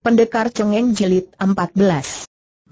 Pendekar Cengeng Jilid 14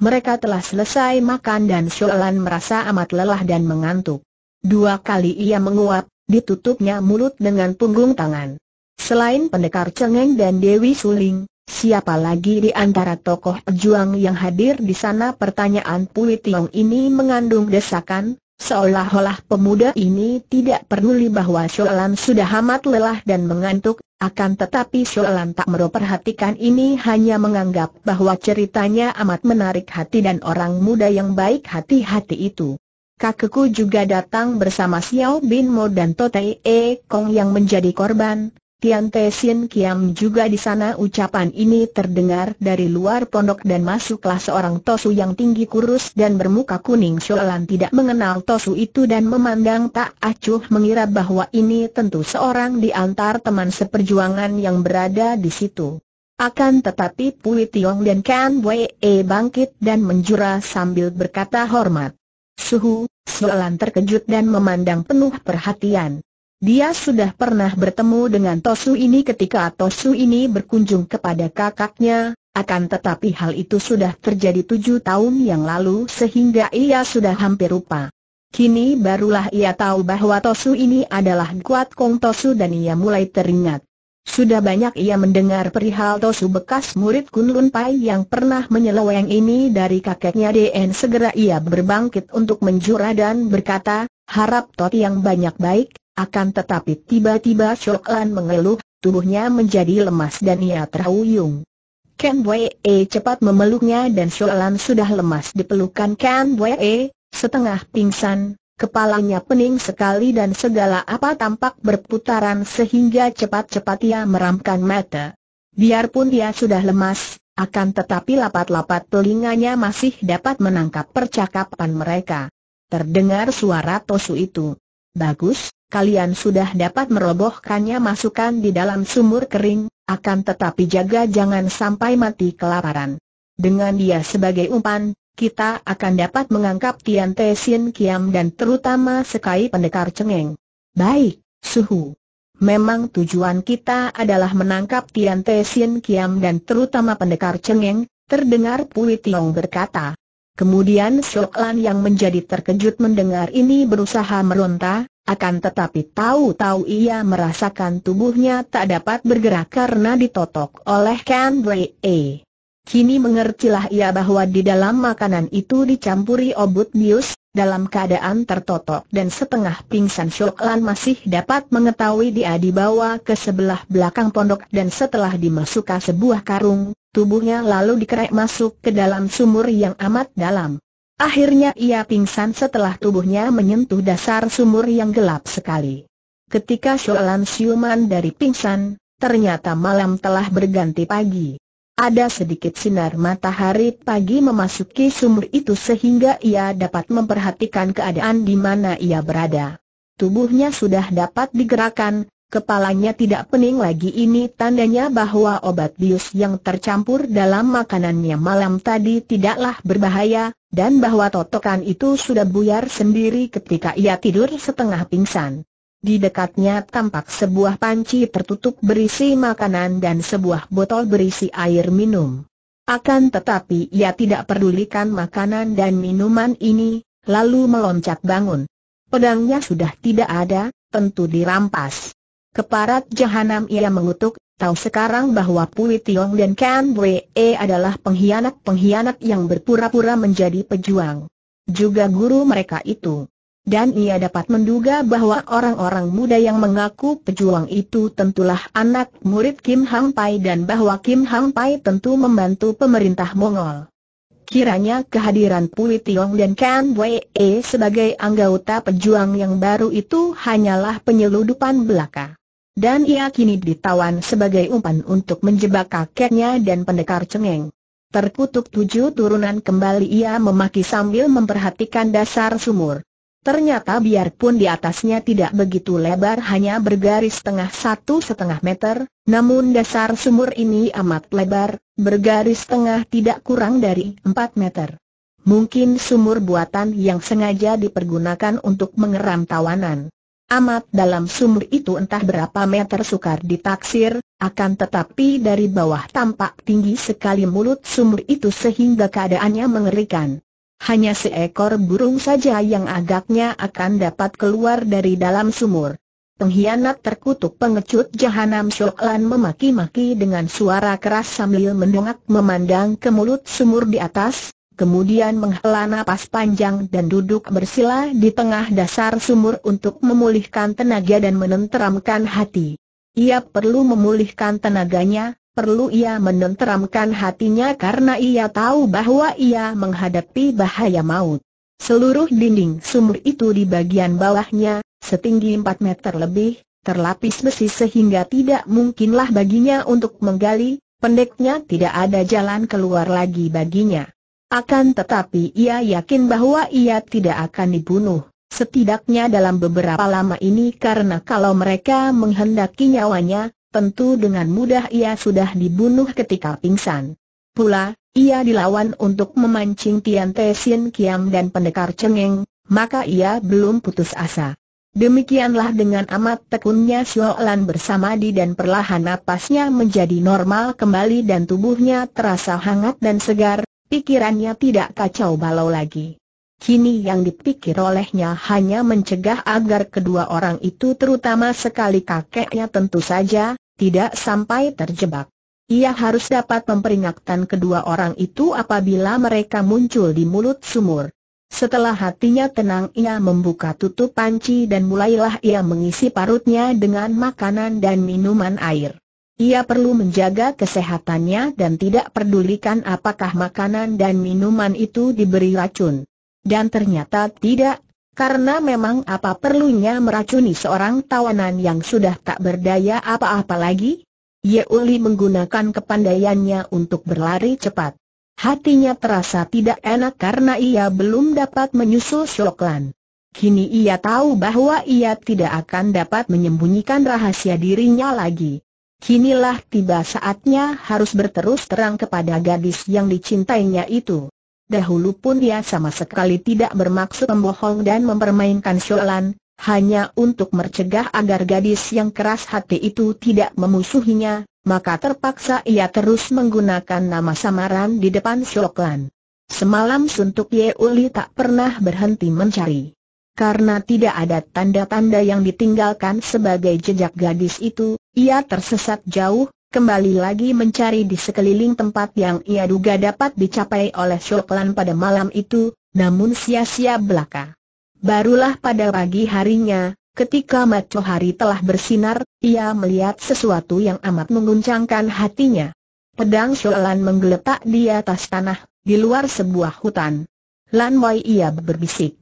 Mereka telah selesai makan dan Sholan merasa amat lelah dan mengantuk. Dua kali ia menguap, ditutupnya mulut dengan punggung tangan. Selain pendekar Cengeng dan Dewi Suling, siapa lagi di antara tokoh pejuang yang hadir di sana? Pertanyaan Pui Tiong ini mengandung desakan, Seolah-olah pemuda ini tidak peduli bahwa Sholam sudah amat lelah dan mengantuk, akan tetapi Sholam tak perhatikan ini hanya menganggap bahwa ceritanya amat menarik hati dan orang muda yang baik hati-hati itu. Kakekku juga datang bersama Xiao Bin Mo dan Totei E Kong yang menjadi korban, Tian Te Sin Kiam juga di sana ucapan ini terdengar dari luar pondok dan masuklah seorang Tosu yang tinggi kurus dan bermuka kuning Sholan tidak mengenal Tosu itu dan memandang tak acuh mengira bahwa ini tentu seorang di antar teman seperjuangan yang berada di situ. Akan tetapi Pui Tiong dan Kan Wei e bangkit dan menjura sambil berkata hormat. Suhu, Sholan terkejut dan memandang penuh perhatian. Dia sudah pernah bertemu dengan Tosu ini ketika Tosu ini berkunjung kepada kakaknya, akan tetapi hal itu sudah terjadi tujuh tahun yang lalu sehingga ia sudah hampir lupa. Kini barulah ia tahu bahwa Tosu ini adalah Kuat Kong Tosu dan ia mulai teringat. Sudah banyak ia mendengar perihal Tosu bekas murid Kun Pai yang pernah menyeleweng ini dari kakeknya DN segera ia berbangkit untuk menjura dan berkata, harap Tot yang banyak baik, akan tetapi tiba-tiba Chok Lan mengeluh, tubuhnya menjadi lemas dan ia terhuyung. Ken Wei e cepat memeluknya dan Chok Lan sudah lemas di pelukan Ken Wei e, setengah pingsan, Kepalanya pening sekali dan segala apa tampak berputaran sehingga cepat-cepat ia meramkan mata. Biarpun ia sudah lemas, akan tetapi lapat-lapat telinganya masih dapat menangkap percakapan mereka. Terdengar suara Tosu itu. Bagus, kalian sudah dapat merobohkannya masukkan di dalam sumur kering, akan tetapi jaga jangan sampai mati kelaparan. Dengan dia sebagai umpan, kita akan dapat mengangkap Tian Te Sin Kiam dan terutama Sekai Pendekar Cengeng. Baik, Suhu. Memang tujuan kita adalah menangkap Tian Te Sin Kiam dan terutama Pendekar Cengeng, terdengar Pui Tiong berkata. Kemudian Sok Lan yang menjadi terkejut mendengar ini berusaha meronta, akan tetapi tahu-tahu ia merasakan tubuhnya tak dapat bergerak karena ditotok oleh Ken Bree. Kini mengertilah ia bahwa di dalam makanan itu dicampuri obat bius, dalam keadaan tertotok dan setengah pingsan Shoklan masih dapat mengetahui dia dibawa ke sebelah belakang pondok dan setelah dimasukkan sebuah karung, tubuhnya lalu dikerek masuk ke dalam sumur yang amat dalam. Akhirnya ia pingsan setelah tubuhnya menyentuh dasar sumur yang gelap sekali. Ketika Sholan siuman dari pingsan, ternyata malam telah berganti pagi. Ada sedikit sinar matahari pagi memasuki sumur itu sehingga ia dapat memperhatikan keadaan di mana ia berada. Tubuhnya sudah dapat digerakkan, kepalanya tidak pening lagi ini tandanya bahwa obat bius yang tercampur dalam makanannya malam tadi tidaklah berbahaya, dan bahwa totokan itu sudah buyar sendiri ketika ia tidur setengah pingsan. Di dekatnya tampak sebuah panci tertutup berisi makanan dan sebuah botol berisi air minum. Akan tetapi ia tidak pedulikan makanan dan minuman ini, lalu meloncat bangun. Pedangnya sudah tidak ada, tentu dirampas. Keparat jahanam ia mengutuk, tahu sekarang bahwa Pui Tiong dan Kan E adalah pengkhianat-pengkhianat yang berpura-pura menjadi pejuang. Juga guru mereka itu. Dan ia dapat menduga bahwa orang-orang muda yang mengaku pejuang itu tentulah anak murid Kim Hang Pai dan bahwa Kim Hang Pai tentu membantu pemerintah Mongol. Kiranya kehadiran Pui Tiong dan Kan Wei e sebagai anggota pejuang yang baru itu hanyalah penyeludupan belaka. Dan ia kini ditawan sebagai umpan untuk menjebak kakeknya dan pendekar cengeng. Terkutuk tujuh turunan kembali ia memaki sambil memperhatikan dasar sumur. Ternyata biarpun di atasnya tidak begitu lebar hanya bergaris setengah satu setengah meter, namun dasar sumur ini amat lebar, bergaris setengah tidak kurang dari empat meter. Mungkin sumur buatan yang sengaja dipergunakan untuk mengeram tawanan. Amat dalam sumur itu entah berapa meter sukar ditaksir, akan tetapi dari bawah tampak tinggi sekali mulut sumur itu sehingga keadaannya mengerikan. Hanya seekor burung saja yang agaknya akan dapat keluar dari dalam sumur. Pengkhianat terkutuk pengecut jahanam Syoklan memaki-maki dengan suara keras sambil mendongak memandang ke mulut sumur di atas, kemudian menghela nafas panjang dan duduk bersila di tengah dasar sumur untuk memulihkan tenaga dan menenteramkan hati. Ia perlu memulihkan tenaganya, perlu ia menenteramkan hatinya karena ia tahu bahwa ia menghadapi bahaya maut. Seluruh dinding sumur itu di bagian bawahnya, setinggi 4 meter lebih, terlapis besi sehingga tidak mungkinlah baginya untuk menggali, pendeknya tidak ada jalan keluar lagi baginya. Akan tetapi ia yakin bahwa ia tidak akan dibunuh, setidaknya dalam beberapa lama ini karena kalau mereka menghendaki nyawanya, tentu dengan mudah ia sudah dibunuh ketika pingsan. Pula, ia dilawan untuk memancing Tian Te Sin Kiam dan pendekar Cengeng, maka ia belum putus asa. Demikianlah dengan amat tekunnya Lan bersamadi dan perlahan napasnya menjadi normal kembali dan tubuhnya terasa hangat dan segar, pikirannya tidak kacau balau lagi. Kini yang dipikir olehnya hanya mencegah agar kedua orang itu terutama sekali kakeknya tentu saja, tidak sampai terjebak. Ia harus dapat memperingatkan kedua orang itu apabila mereka muncul di mulut sumur. Setelah hatinya tenang ia membuka tutup panci dan mulailah ia mengisi parutnya dengan makanan dan minuman air. Ia perlu menjaga kesehatannya dan tidak pedulikan apakah makanan dan minuman itu diberi racun. Dan ternyata tidak, karena memang apa perlunya meracuni seorang tawanan yang sudah tak berdaya apa-apa lagi? Yeuli menggunakan kepandaiannya untuk berlari cepat. Hatinya terasa tidak enak karena ia belum dapat menyusul Shoklan. Kini ia tahu bahwa ia tidak akan dapat menyembunyikan rahasia dirinya lagi. Kinilah tiba saatnya harus berterus terang kepada gadis yang dicintainya itu. Dahulu pun dia sama sekali tidak bermaksud membohong dan mempermainkan Sholan, hanya untuk mencegah agar gadis yang keras hati itu tidak memusuhinya, maka terpaksa ia terus menggunakan nama samaran di depan Sholan. Semalam Suntuk Ye Uli tak pernah berhenti mencari. Karena tidak ada tanda-tanda yang ditinggalkan sebagai jejak gadis itu, ia tersesat jauh, kembali lagi mencari di sekeliling tempat yang ia duga dapat dicapai oleh Shoklan pada malam itu, namun sia-sia belaka. Barulah pada pagi harinya, ketika matahari telah bersinar, ia melihat sesuatu yang amat mengguncangkan hatinya. Pedang Shoklan menggeletak di atas tanah, di luar sebuah hutan. Lan ia berbisik.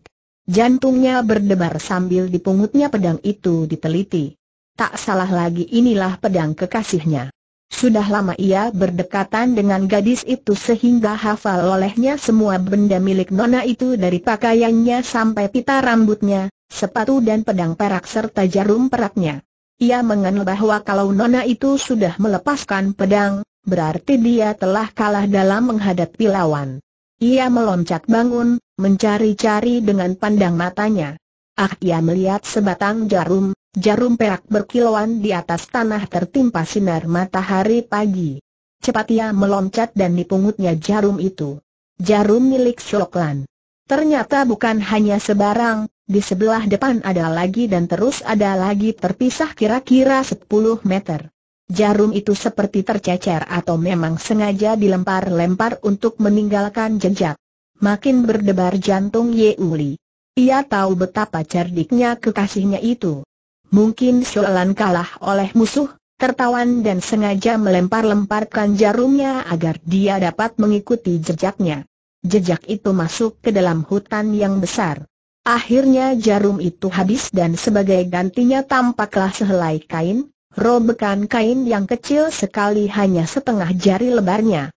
Jantungnya berdebar sambil dipungutnya pedang itu diteliti. Tak salah lagi inilah pedang kekasihnya. Sudah lama ia berdekatan dengan gadis itu sehingga hafal olehnya semua benda milik nona itu dari pakaiannya sampai pita rambutnya, sepatu dan pedang perak serta jarum peraknya. Ia mengenal bahwa kalau nona itu sudah melepaskan pedang, berarti dia telah kalah dalam menghadapi lawan. Ia meloncat bangun, mencari-cari dengan pandang matanya. Ah ia melihat sebatang jarum, jarum perak berkilauan di atas tanah tertimpa sinar matahari pagi. Cepat ia meloncat dan dipungutnya jarum itu. Jarum milik Shoklan. Ternyata bukan hanya sebarang, di sebelah depan ada lagi dan terus ada lagi terpisah kira-kira 10 meter. Jarum itu seperti tercecer atau memang sengaja dilempar-lempar untuk meninggalkan jejak. Makin berdebar jantung Ye Uli. Ia tahu betapa cerdiknya kekasihnya itu. Mungkin soalan kalah oleh musuh, tertawan dan sengaja melempar-lemparkan jarumnya agar dia dapat mengikuti jejaknya. Jejak itu masuk ke dalam hutan yang besar. Akhirnya jarum itu habis dan sebagai gantinya tampaklah sehelai kain, robekan kain yang kecil sekali hanya setengah jari lebarnya.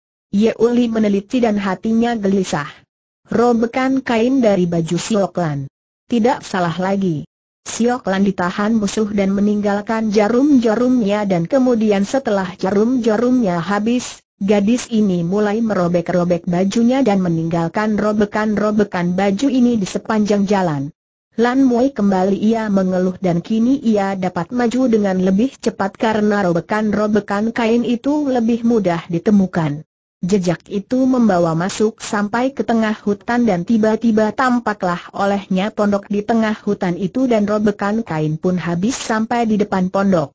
Uli meneliti dan hatinya gelisah. Robekan kain dari baju Sioklan. Tidak salah lagi. Sioklan ditahan musuh dan meninggalkan jarum-jarumnya dan kemudian setelah jarum-jarumnya habis, Gadis ini mulai merobek-robek bajunya dan meninggalkan robekan-robekan baju ini di sepanjang jalan. Lan Mui kembali ia mengeluh dan kini ia dapat maju dengan lebih cepat karena robekan-robekan kain itu lebih mudah ditemukan. Jejak itu membawa masuk sampai ke tengah hutan dan tiba-tiba tampaklah olehnya pondok di tengah hutan itu dan robekan kain pun habis sampai di depan pondok.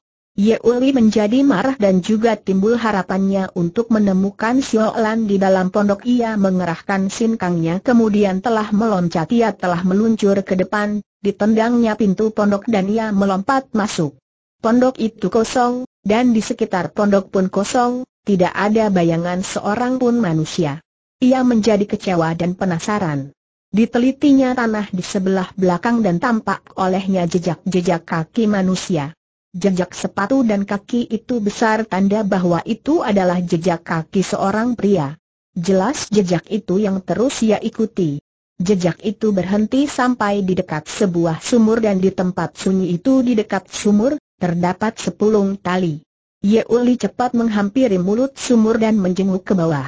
Uli menjadi marah dan juga timbul harapannya untuk menemukan Xiao Lan di dalam pondok ia mengerahkan sinkangnya kemudian telah meloncat ia telah meluncur ke depan, ditendangnya pintu pondok dan ia melompat masuk. Pondok itu kosong, dan di sekitar pondok pun kosong, tidak ada bayangan seorang pun manusia. Ia menjadi kecewa dan penasaran. Ditelitinya tanah di sebelah belakang dan tampak olehnya jejak-jejak kaki manusia. Jejak sepatu dan kaki itu besar tanda bahwa itu adalah jejak kaki seorang pria. Jelas jejak itu yang terus ia ikuti. Jejak itu berhenti sampai di dekat sebuah sumur dan di tempat sunyi itu di dekat sumur, terdapat sepulung tali. Yeuli cepat menghampiri mulut sumur dan menjenguk ke bawah.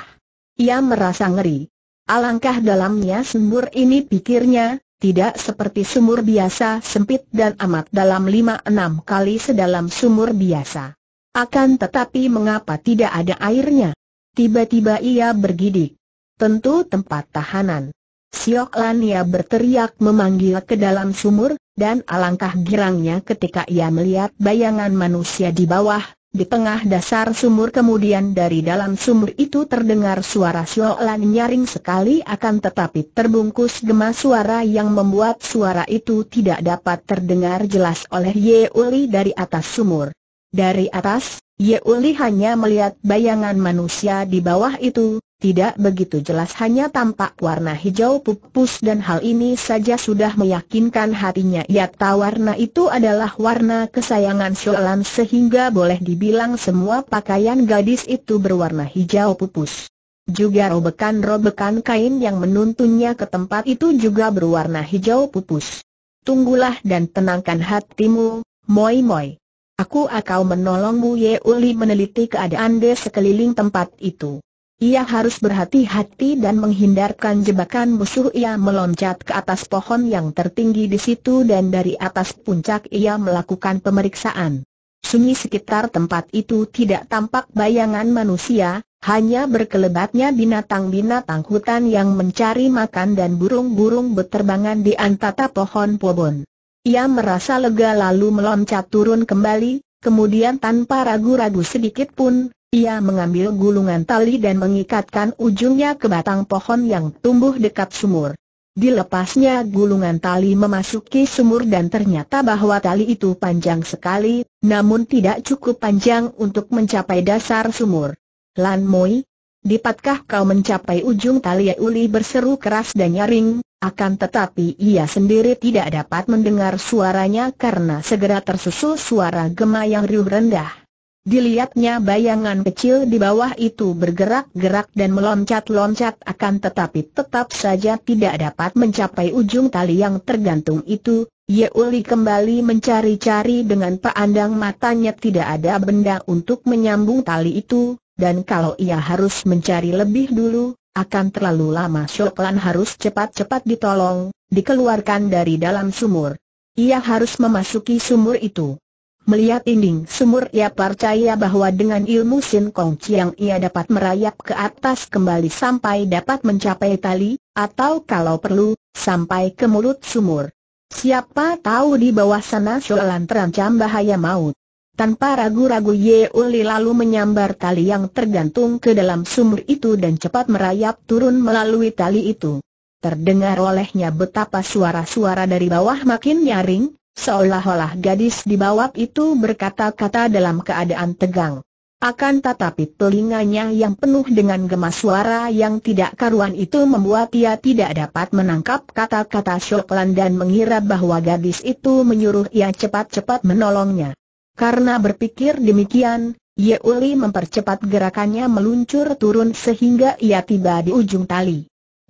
Ia merasa ngeri. Alangkah dalamnya sumur ini pikirnya, tidak seperti sumur biasa sempit dan amat dalam 5-6 kali sedalam sumur biasa. Akan tetapi mengapa tidak ada airnya? Tiba-tiba ia bergidik. Tentu tempat tahanan. Siok Lania berteriak memanggil ke dalam sumur, dan alangkah girangnya ketika ia melihat bayangan manusia di bawah, di tengah dasar sumur kemudian dari dalam sumur itu terdengar suara siolan nyaring sekali akan tetapi terbungkus gemas suara yang membuat suara itu tidak dapat terdengar jelas oleh Uli dari atas sumur. Dari atas, Uli hanya melihat bayangan manusia di bawah itu, tidak begitu jelas hanya tampak warna hijau pupus dan hal ini saja sudah meyakinkan hatinya ia ya, tahu warna itu adalah warna kesayangan Sholan sehingga boleh dibilang semua pakaian gadis itu berwarna hijau pupus. Juga robekan-robekan kain yang menuntunnya ke tempat itu juga berwarna hijau pupus. Tunggulah dan tenangkan hatimu, Moi Moi. Aku akan menolongmu Ye Uli meneliti keadaan di sekeliling tempat itu. Ia harus berhati-hati dan menghindarkan jebakan musuh Ia meloncat ke atas pohon yang tertinggi di situ dan dari atas puncak ia melakukan pemeriksaan Sunyi sekitar tempat itu tidak tampak bayangan manusia, hanya berkelebatnya binatang-binatang hutan yang mencari makan dan burung-burung berterbangan di antara pohon pobon Ia merasa lega lalu meloncat turun kembali, kemudian tanpa ragu-ragu sedikit pun ia mengambil gulungan tali dan mengikatkan ujungnya ke batang pohon yang tumbuh dekat sumur. Dilepasnya gulungan tali memasuki sumur dan ternyata bahwa tali itu panjang sekali, namun tidak cukup panjang untuk mencapai dasar sumur. Lan Moi, dipatkah kau mencapai ujung tali Uli berseru keras dan nyaring, akan tetapi ia sendiri tidak dapat mendengar suaranya karena segera tersusul suara gema yang riuh rendah. Dilihatnya bayangan kecil di bawah itu bergerak-gerak dan meloncat-loncat akan tetapi tetap saja tidak dapat mencapai ujung tali yang tergantung itu. Yeuli kembali mencari-cari dengan pandang matanya tidak ada benda untuk menyambung tali itu, dan kalau ia harus mencari lebih dulu, akan terlalu lama Shoklan harus cepat-cepat ditolong, dikeluarkan dari dalam sumur. Ia harus memasuki sumur itu. Melihat dinding sumur ia percaya bahwa dengan ilmu Sin Kong Chiang ia dapat merayap ke atas kembali sampai dapat mencapai tali, atau kalau perlu, sampai ke mulut sumur. Siapa tahu di bawah sana Sholan terancam bahaya maut. Tanpa ragu-ragu Ye Uli lalu menyambar tali yang tergantung ke dalam sumur itu dan cepat merayap turun melalui tali itu. Terdengar olehnya betapa suara-suara dari bawah makin nyaring, Seolah-olah gadis di bawah itu berkata-kata dalam keadaan tegang. Akan tetapi telinganya yang penuh dengan gemas suara yang tidak karuan itu membuat ia tidak dapat menangkap kata-kata Shoklan dan mengira bahwa gadis itu menyuruh ia cepat-cepat menolongnya. Karena berpikir demikian, Yeuli mempercepat gerakannya meluncur turun sehingga ia tiba di ujung tali.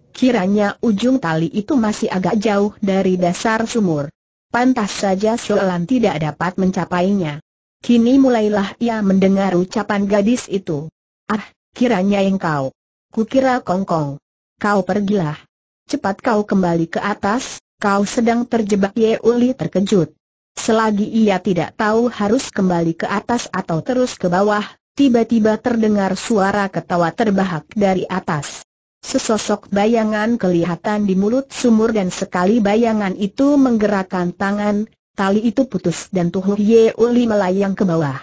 Kiranya ujung tali itu masih agak jauh dari dasar sumur pantas saja Soalan tidak dapat mencapainya. Kini mulailah ia mendengar ucapan gadis itu. Ah, kiranya yang engkau. Kukira kongkong. Kau pergilah. Cepat kau kembali ke atas, kau sedang terjebak Ye Uli terkejut. Selagi ia tidak tahu harus kembali ke atas atau terus ke bawah, tiba-tiba terdengar suara ketawa terbahak dari atas. Sesosok bayangan kelihatan di mulut sumur dan sekali bayangan itu menggerakkan tangan, tali itu putus dan Ye Uli melayang ke bawah.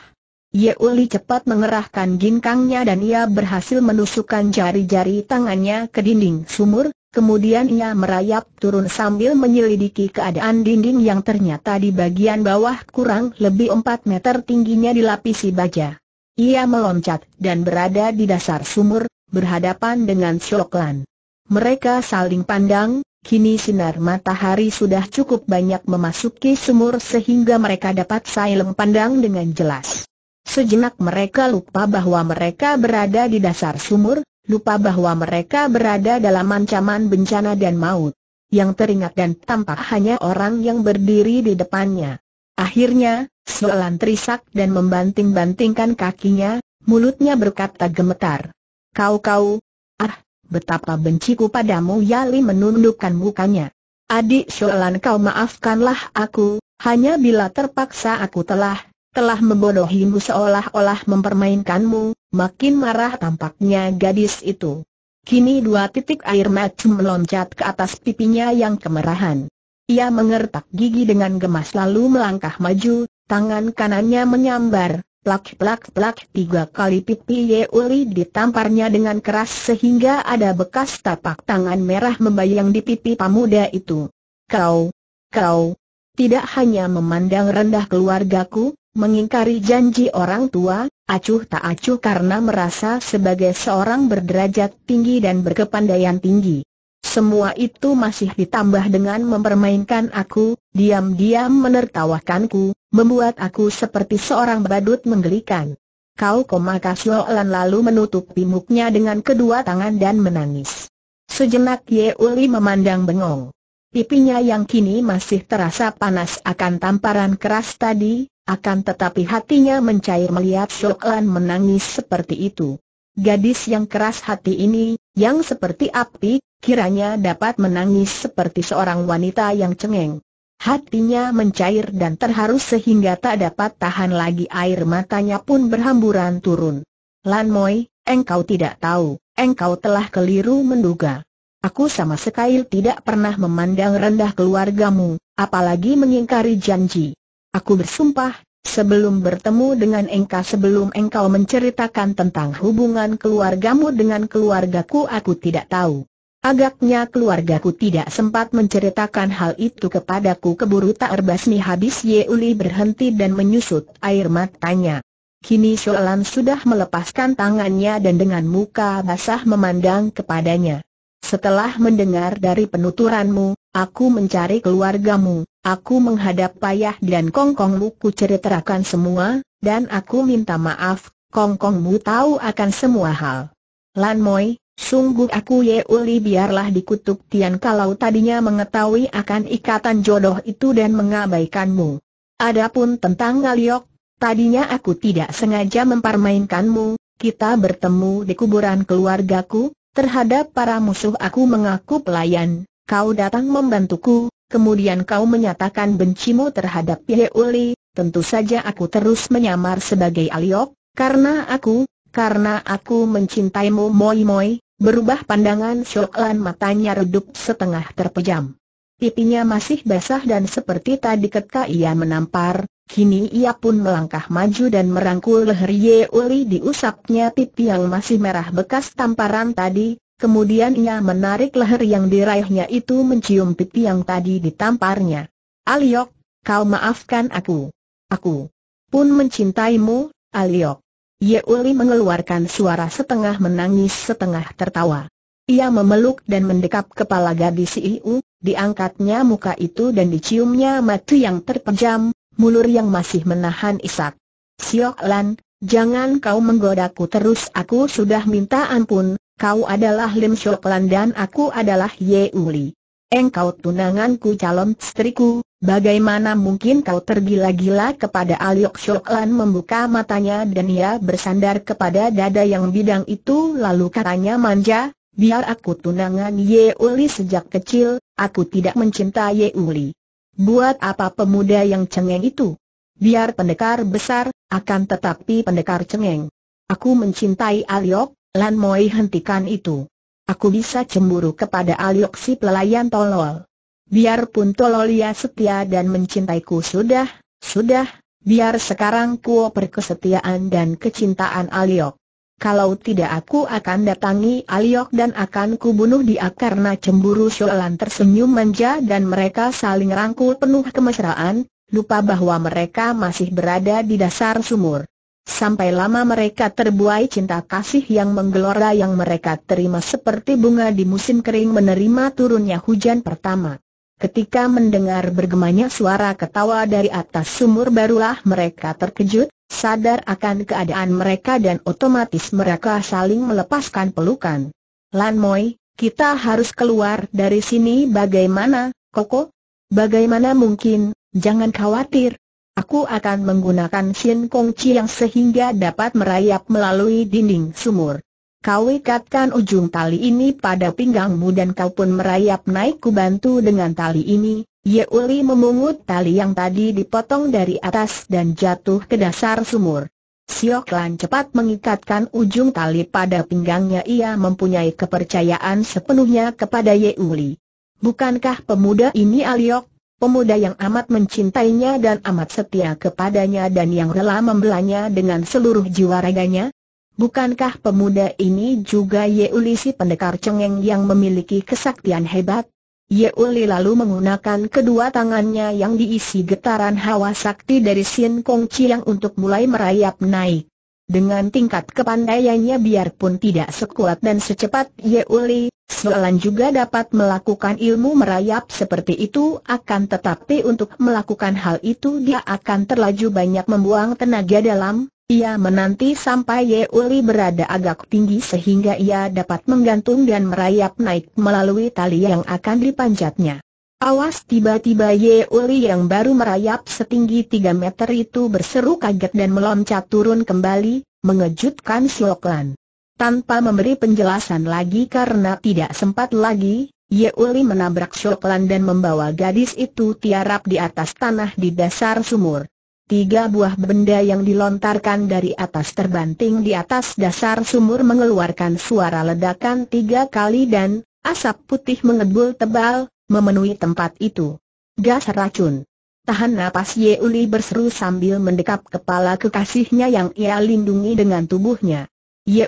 Ye Uli cepat mengerahkan ginkangnya dan ia berhasil menusukkan jari-jari tangannya ke dinding sumur, kemudian ia merayap turun sambil menyelidiki keadaan dinding yang ternyata di bagian bawah kurang lebih 4 meter tingginya dilapisi baja. Ia meloncat dan berada di dasar sumur, berhadapan dengan Shoklan. Mereka saling pandang, kini sinar matahari sudah cukup banyak memasuki sumur sehingga mereka dapat saling pandang dengan jelas. Sejenak mereka lupa bahwa mereka berada di dasar sumur, lupa bahwa mereka berada dalam ancaman bencana dan maut. Yang teringat dan tampak hanya orang yang berdiri di depannya. Akhirnya, Soalan terisak dan membanting-bantingkan kakinya, mulutnya berkata gemetar. Kau-kau, ah, betapa benciku padamu Yali menundukkan mukanya. Adik soalan kau maafkanlah aku, hanya bila terpaksa aku telah, telah membodohimu seolah-olah mempermainkanmu, makin marah tampaknya gadis itu. Kini dua titik air mata meloncat ke atas pipinya yang kemerahan. Ia mengertak gigi dengan gemas lalu melangkah maju, tangan kanannya menyambar, Plak plak plak tiga kali pipi Ye Yeuli ditamparnya dengan keras sehingga ada bekas tapak tangan merah membayang di pipi pemuda itu. Kau, kau, tidak hanya memandang rendah keluargaku, mengingkari janji orang tua, acuh tak acuh karena merasa sebagai seorang berderajat tinggi dan berkepandaian tinggi. Semua itu masih ditambah dengan mempermainkan aku, diam-diam menertawakanku, membuat aku seperti seorang badut menggelikan. Kau koma kasualan lalu menutup pimuknya dengan kedua tangan dan menangis. Sejenak Ye Uli memandang bengong. Pipinya yang kini masih terasa panas akan tamparan keras tadi, akan tetapi hatinya mencair melihat Siolan menangis seperti itu. Gadis yang keras hati ini, yang seperti api, kiranya dapat menangis seperti seorang wanita yang cengeng. Hatinya mencair dan terharu sehingga tak dapat tahan lagi air matanya pun berhamburan turun. Lan Moi, engkau tidak tahu, engkau telah keliru menduga. Aku sama sekali tidak pernah memandang rendah keluargamu, apalagi mengingkari janji. Aku bersumpah, sebelum bertemu dengan engkau sebelum engkau menceritakan tentang hubungan keluargamu dengan keluargaku aku tidak tahu. Agaknya keluargaku tidak sempat menceritakan hal itu kepadaku keburu tak erbasmi habis Yeuli berhenti dan menyusut air matanya. Kini Sholan sudah melepaskan tangannya dan dengan muka basah memandang kepadanya. Setelah mendengar dari penuturanmu, aku mencari keluargamu, aku menghadap payah dan kongkongmu ku ceritakan semua, dan aku minta maaf, kongkongmu tahu akan semua hal. Lan Moi, Sungguh aku Ye Uli biarlah dikutuk Tian kalau tadinya mengetahui akan ikatan jodoh itu dan mengabaikanmu. Adapun tentang Ngaliok, tadinya aku tidak sengaja mempermainkanmu, kita bertemu di kuburan keluargaku, terhadap para musuh aku mengaku pelayan, kau datang membantuku, kemudian kau menyatakan bencimu terhadap Uli, tentu saja aku terus menyamar sebagai Aliok, karena aku, karena aku mencintaimu Moi Moi, berubah pandangan Shoklan matanya redup setengah terpejam. Pipinya masih basah dan seperti tadi ketika ia menampar, kini ia pun melangkah maju dan merangkul leher Ye Uli diusapnya pipi yang masih merah bekas tamparan tadi, kemudian ia menarik leher yang diraihnya itu mencium pipi yang tadi ditamparnya. Aliok, kau maafkan aku. Aku pun mencintaimu, Aliok. Uli mengeluarkan suara setengah menangis setengah tertawa. Ia memeluk dan mendekap kepala gadis Iu, diangkatnya muka itu dan diciumnya mata yang terpejam, mulur yang masih menahan isak. Siok Lan, jangan kau menggodaku terus aku sudah minta ampun, kau adalah Lim Siok Lan dan aku adalah Uli engkau tunanganku calon istriku, bagaimana mungkin kau tergila-gila kepada Aliok Shoklan membuka matanya dan ia bersandar kepada dada yang bidang itu lalu katanya manja, biar aku tunangan Yeuli sejak kecil, aku tidak mencintai Yeuli. Buat apa pemuda yang cengeng itu? Biar pendekar besar, akan tetapi pendekar cengeng. Aku mencintai Aliok, Lan Moi hentikan itu. Aku bisa cemburu kepada Aliok si pelayan tolol. Biarpun Tolol ya setia dan mencintaiku sudah, sudah, biar sekarang ku oper kesetiaan dan kecintaan Aliok. Kalau tidak aku akan datangi Aliok dan akan kubunuh dia karena cemburu Soalan tersenyum manja dan mereka saling rangkul penuh kemesraan, lupa bahwa mereka masih berada di dasar sumur. Sampai lama mereka terbuai cinta kasih yang menggelora yang mereka terima seperti bunga di musim kering menerima turunnya hujan pertama. Ketika mendengar bergemanya suara ketawa dari atas sumur barulah mereka terkejut, sadar akan keadaan mereka dan otomatis mereka saling melepaskan pelukan. Lan Moi, kita harus keluar dari sini bagaimana, Koko? Bagaimana mungkin, jangan khawatir, Aku akan menggunakan Shin Kong yang sehingga dapat merayap melalui dinding sumur. Kau ikatkan ujung tali ini pada pinggangmu dan kau pun merayap naik bantu dengan tali ini. Yeuli memungut tali yang tadi dipotong dari atas dan jatuh ke dasar sumur. Siok Lan cepat mengikatkan ujung tali pada pinggangnya ia mempunyai kepercayaan sepenuhnya kepada Yeuli. Bukankah pemuda ini Aliok pemuda yang amat mencintainya dan amat setia kepadanya dan yang rela membelanya dengan seluruh jiwa raganya? Bukankah pemuda ini juga Yeuli pendekar cengeng yang memiliki kesaktian hebat? Yeuli lalu menggunakan kedua tangannya yang diisi getaran hawa sakti dari Sin Kong Chiang untuk mulai merayap naik. Dengan tingkat kepandaiannya biarpun tidak sekuat dan secepat Yeuli, Soalan juga dapat melakukan ilmu merayap seperti itu akan tetapi untuk melakukan hal itu dia akan terlaju banyak membuang tenaga dalam, ia menanti sampai Yeuli berada agak tinggi sehingga ia dapat menggantung dan merayap naik melalui tali yang akan dipanjatnya. Awas tiba-tiba Ye Uli yang baru merayap setinggi 3 meter itu berseru kaget dan meloncat turun kembali, mengejutkan Sioklan. Tanpa memberi penjelasan lagi karena tidak sempat lagi, Ye Uli menabrak Sioklan dan membawa gadis itu tiarap di atas tanah di dasar sumur. Tiga buah benda yang dilontarkan dari atas terbanting di atas dasar sumur mengeluarkan suara ledakan tiga kali dan asap putih mengebul tebal, memenuhi tempat itu. Gas racun. Tahan napas Uli berseru sambil mendekap kepala kekasihnya yang ia lindungi dengan tubuhnya.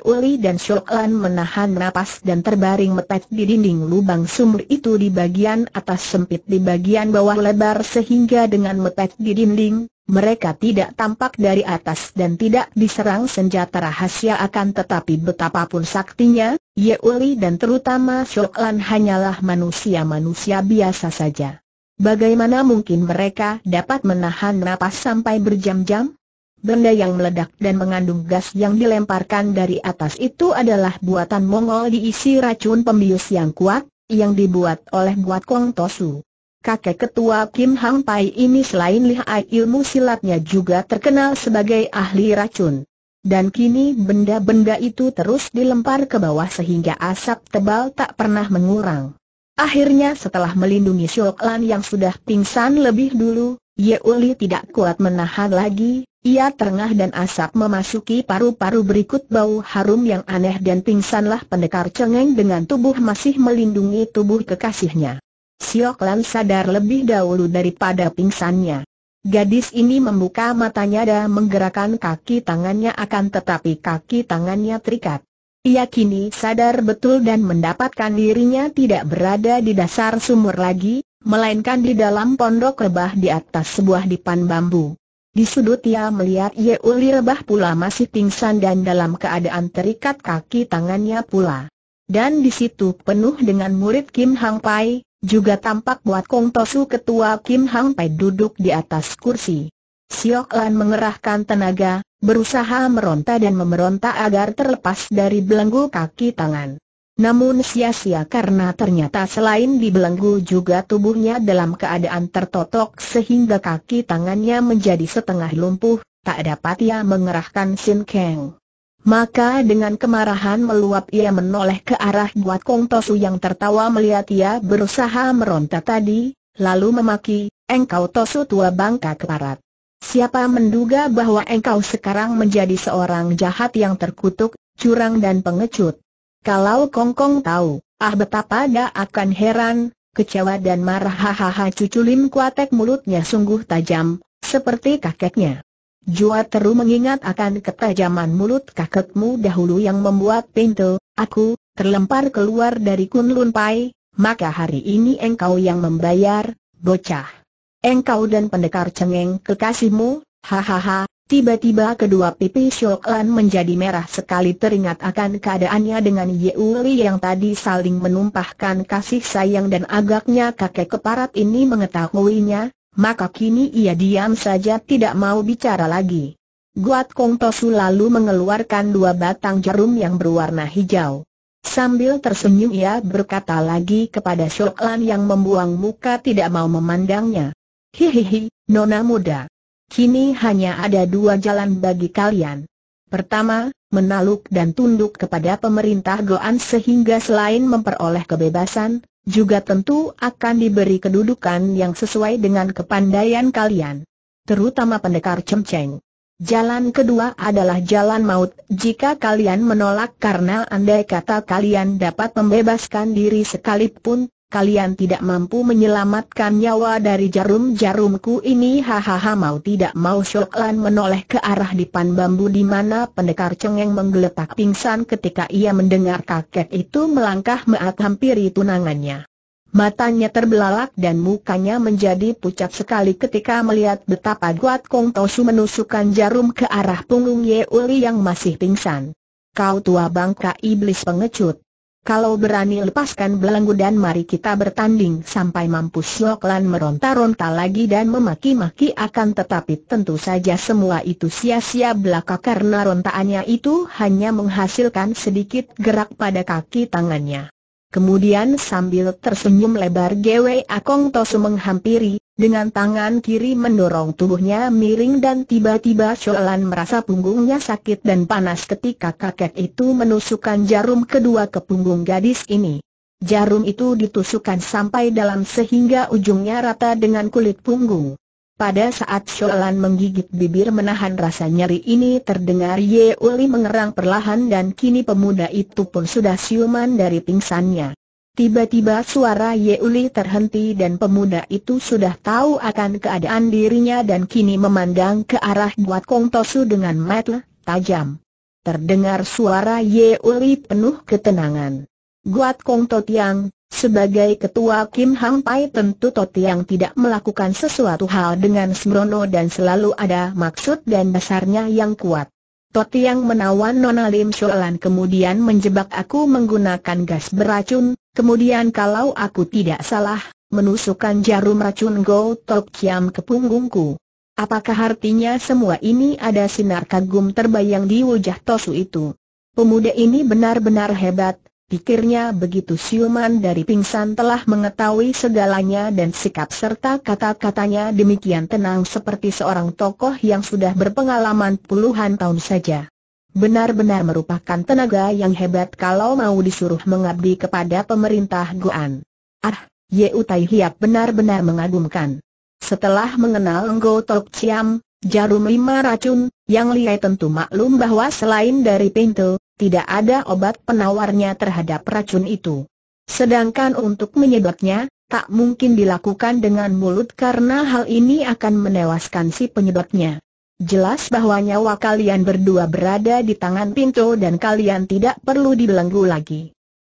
Uli dan Lan menahan napas dan terbaring metek di dinding lubang sumur itu di bagian atas sempit di bagian bawah lebar sehingga dengan metek di dinding, mereka tidak tampak dari atas dan tidak diserang senjata rahasia akan tetapi betapapun saktinya, Yeuli dan terutama Shoklan hanyalah manusia-manusia biasa saja. Bagaimana mungkin mereka dapat menahan napas sampai berjam-jam? Benda yang meledak dan mengandung gas yang dilemparkan dari atas itu adalah buatan Mongol diisi racun pembius yang kuat, yang dibuat oleh Buat Kong Tosu. Kakek ketua Kim Hang Pai ini selain lihai ilmu silatnya juga terkenal sebagai ahli racun dan kini benda-benda itu terus dilempar ke bawah sehingga asap tebal tak pernah mengurang. Akhirnya setelah melindungi Syoklan yang sudah pingsan lebih dulu, Yeuli tidak kuat menahan lagi, ia terengah dan asap memasuki paru-paru berikut bau harum yang aneh dan pingsanlah pendekar cengeng dengan tubuh masih melindungi tubuh kekasihnya. Sioklan sadar lebih dahulu daripada pingsannya. Gadis ini membuka matanya dan menggerakkan kaki tangannya akan tetapi kaki tangannya terikat. Ia kini sadar betul dan mendapatkan dirinya tidak berada di dasar sumur lagi, melainkan di dalam pondok rebah di atas sebuah dipan bambu. Di sudut ia melihat Yeuli rebah pula masih pingsan dan dalam keadaan terikat kaki tangannya pula. Dan di situ penuh dengan murid Kim Hang Pai, juga tampak buat Kong Tosu ketua Kim Hang Pai duduk di atas kursi. Siok Lan mengerahkan tenaga, berusaha meronta dan memeronta agar terlepas dari belenggu kaki tangan. Namun sia-sia karena ternyata selain dibelenggu juga tubuhnya dalam keadaan tertotok sehingga kaki tangannya menjadi setengah lumpuh, tak dapat ia mengerahkan Sin Kang. Maka dengan kemarahan meluap ia menoleh ke arah buat Kong Tosu yang tertawa melihat ia berusaha meronta tadi, lalu memaki, engkau Tosu tua bangka keparat. Siapa menduga bahwa engkau sekarang menjadi seorang jahat yang terkutuk, curang dan pengecut. Kalau Kong Kong tahu, ah betapa dia akan heran, kecewa dan marah hahaha cucu Lim Kuatek mulutnya sungguh tajam, seperti kakeknya. Jua Teru mengingat akan ketajaman mulut kakekmu dahulu yang membuat pintu, aku, terlempar keluar dari Kunlun Pai, maka hari ini engkau yang membayar, bocah. Engkau dan pendekar cengeng kekasihmu, hahaha, tiba-tiba kedua pipi Shok Lan menjadi merah sekali teringat akan keadaannya dengan Yeuli yang tadi saling menumpahkan kasih sayang dan agaknya kakek keparat ini mengetahuinya, maka kini ia diam saja tidak mau bicara lagi. Guat Kong Tosu lalu mengeluarkan dua batang jarum yang berwarna hijau. Sambil tersenyum ia berkata lagi kepada Shok Lan yang membuang muka tidak mau memandangnya. Hihihi, nona muda. Kini hanya ada dua jalan bagi kalian. Pertama, menaluk dan tunduk kepada pemerintah Goan sehingga selain memperoleh kebebasan, juga tentu akan diberi kedudukan yang sesuai dengan kepandaian kalian. Terutama pendekar cemceng. Jalan kedua adalah jalan maut jika kalian menolak karena andai kata kalian dapat membebaskan diri sekalipun kalian tidak mampu menyelamatkan nyawa dari jarum-jarumku ini hahaha mau tidak mau Shok menoleh ke arah dipan bambu di mana pendekar cengeng menggeletak pingsan ketika ia mendengar kakek itu melangkah meat hampiri tunangannya. Matanya terbelalak dan mukanya menjadi pucat sekali ketika melihat betapa kuat Kong Tosu menusukkan jarum ke arah punggung Ye Uli yang masih pingsan. Kau tua bangka iblis pengecut. Kalau berani lepaskan belenggu dan mari kita bertanding sampai mampus Loklan meronta-ronta lagi dan memaki-maki akan tetapi tentu saja semua itu sia-sia belaka karena rontaannya itu hanya menghasilkan sedikit gerak pada kaki tangannya. Kemudian sambil tersenyum lebar Gwe Akong Tosu menghampiri, dengan tangan kiri mendorong tubuhnya miring dan tiba-tiba Sholan merasa punggungnya sakit dan panas ketika kakek itu menusukkan jarum kedua ke punggung gadis ini. Jarum itu ditusukkan sampai dalam sehingga ujungnya rata dengan kulit punggung. Pada saat Sholan menggigit bibir menahan rasa nyeri ini terdengar Ye Uli mengerang perlahan dan kini pemuda itu pun sudah siuman dari pingsannya. Tiba-tiba suara Ye Uli terhenti dan pemuda itu sudah tahu akan keadaan dirinya dan kini memandang ke arah Buat Kong Tosu dengan mata tajam. Terdengar suara Ye Uli penuh ketenangan. Guat Kong Totiang, sebagai ketua Kim Hang Pai tentu Toti yang tidak melakukan sesuatu hal dengan sembrono dan selalu ada maksud dan dasarnya yang kuat. Toti yang menawan Nona Lim Sholan kemudian menjebak aku menggunakan gas beracun, kemudian kalau aku tidak salah, menusukkan jarum racun Go Tok Kiam ke punggungku. Apakah artinya semua ini ada sinar kagum terbayang di wajah Tosu itu? Pemuda ini benar-benar hebat, Pikirnya begitu siuman dari pingsan telah mengetahui segalanya dan sikap serta kata-katanya demikian tenang seperti seorang tokoh yang sudah berpengalaman puluhan tahun saja. Benar-benar merupakan tenaga yang hebat kalau mau disuruh mengabdi kepada pemerintah Goan. Ah, Ye Utai Hiap benar-benar mengagumkan. Setelah mengenal Ngo Tok Chiam, jarum lima racun, yang Liai tentu maklum bahwa selain dari pintu, tidak ada obat penawarnya terhadap racun itu. Sedangkan untuk menyedotnya, tak mungkin dilakukan dengan mulut karena hal ini akan menewaskan si penyedotnya. Jelas bahwa nyawa kalian berdua berada di tangan pintu dan kalian tidak perlu dibelenggu lagi.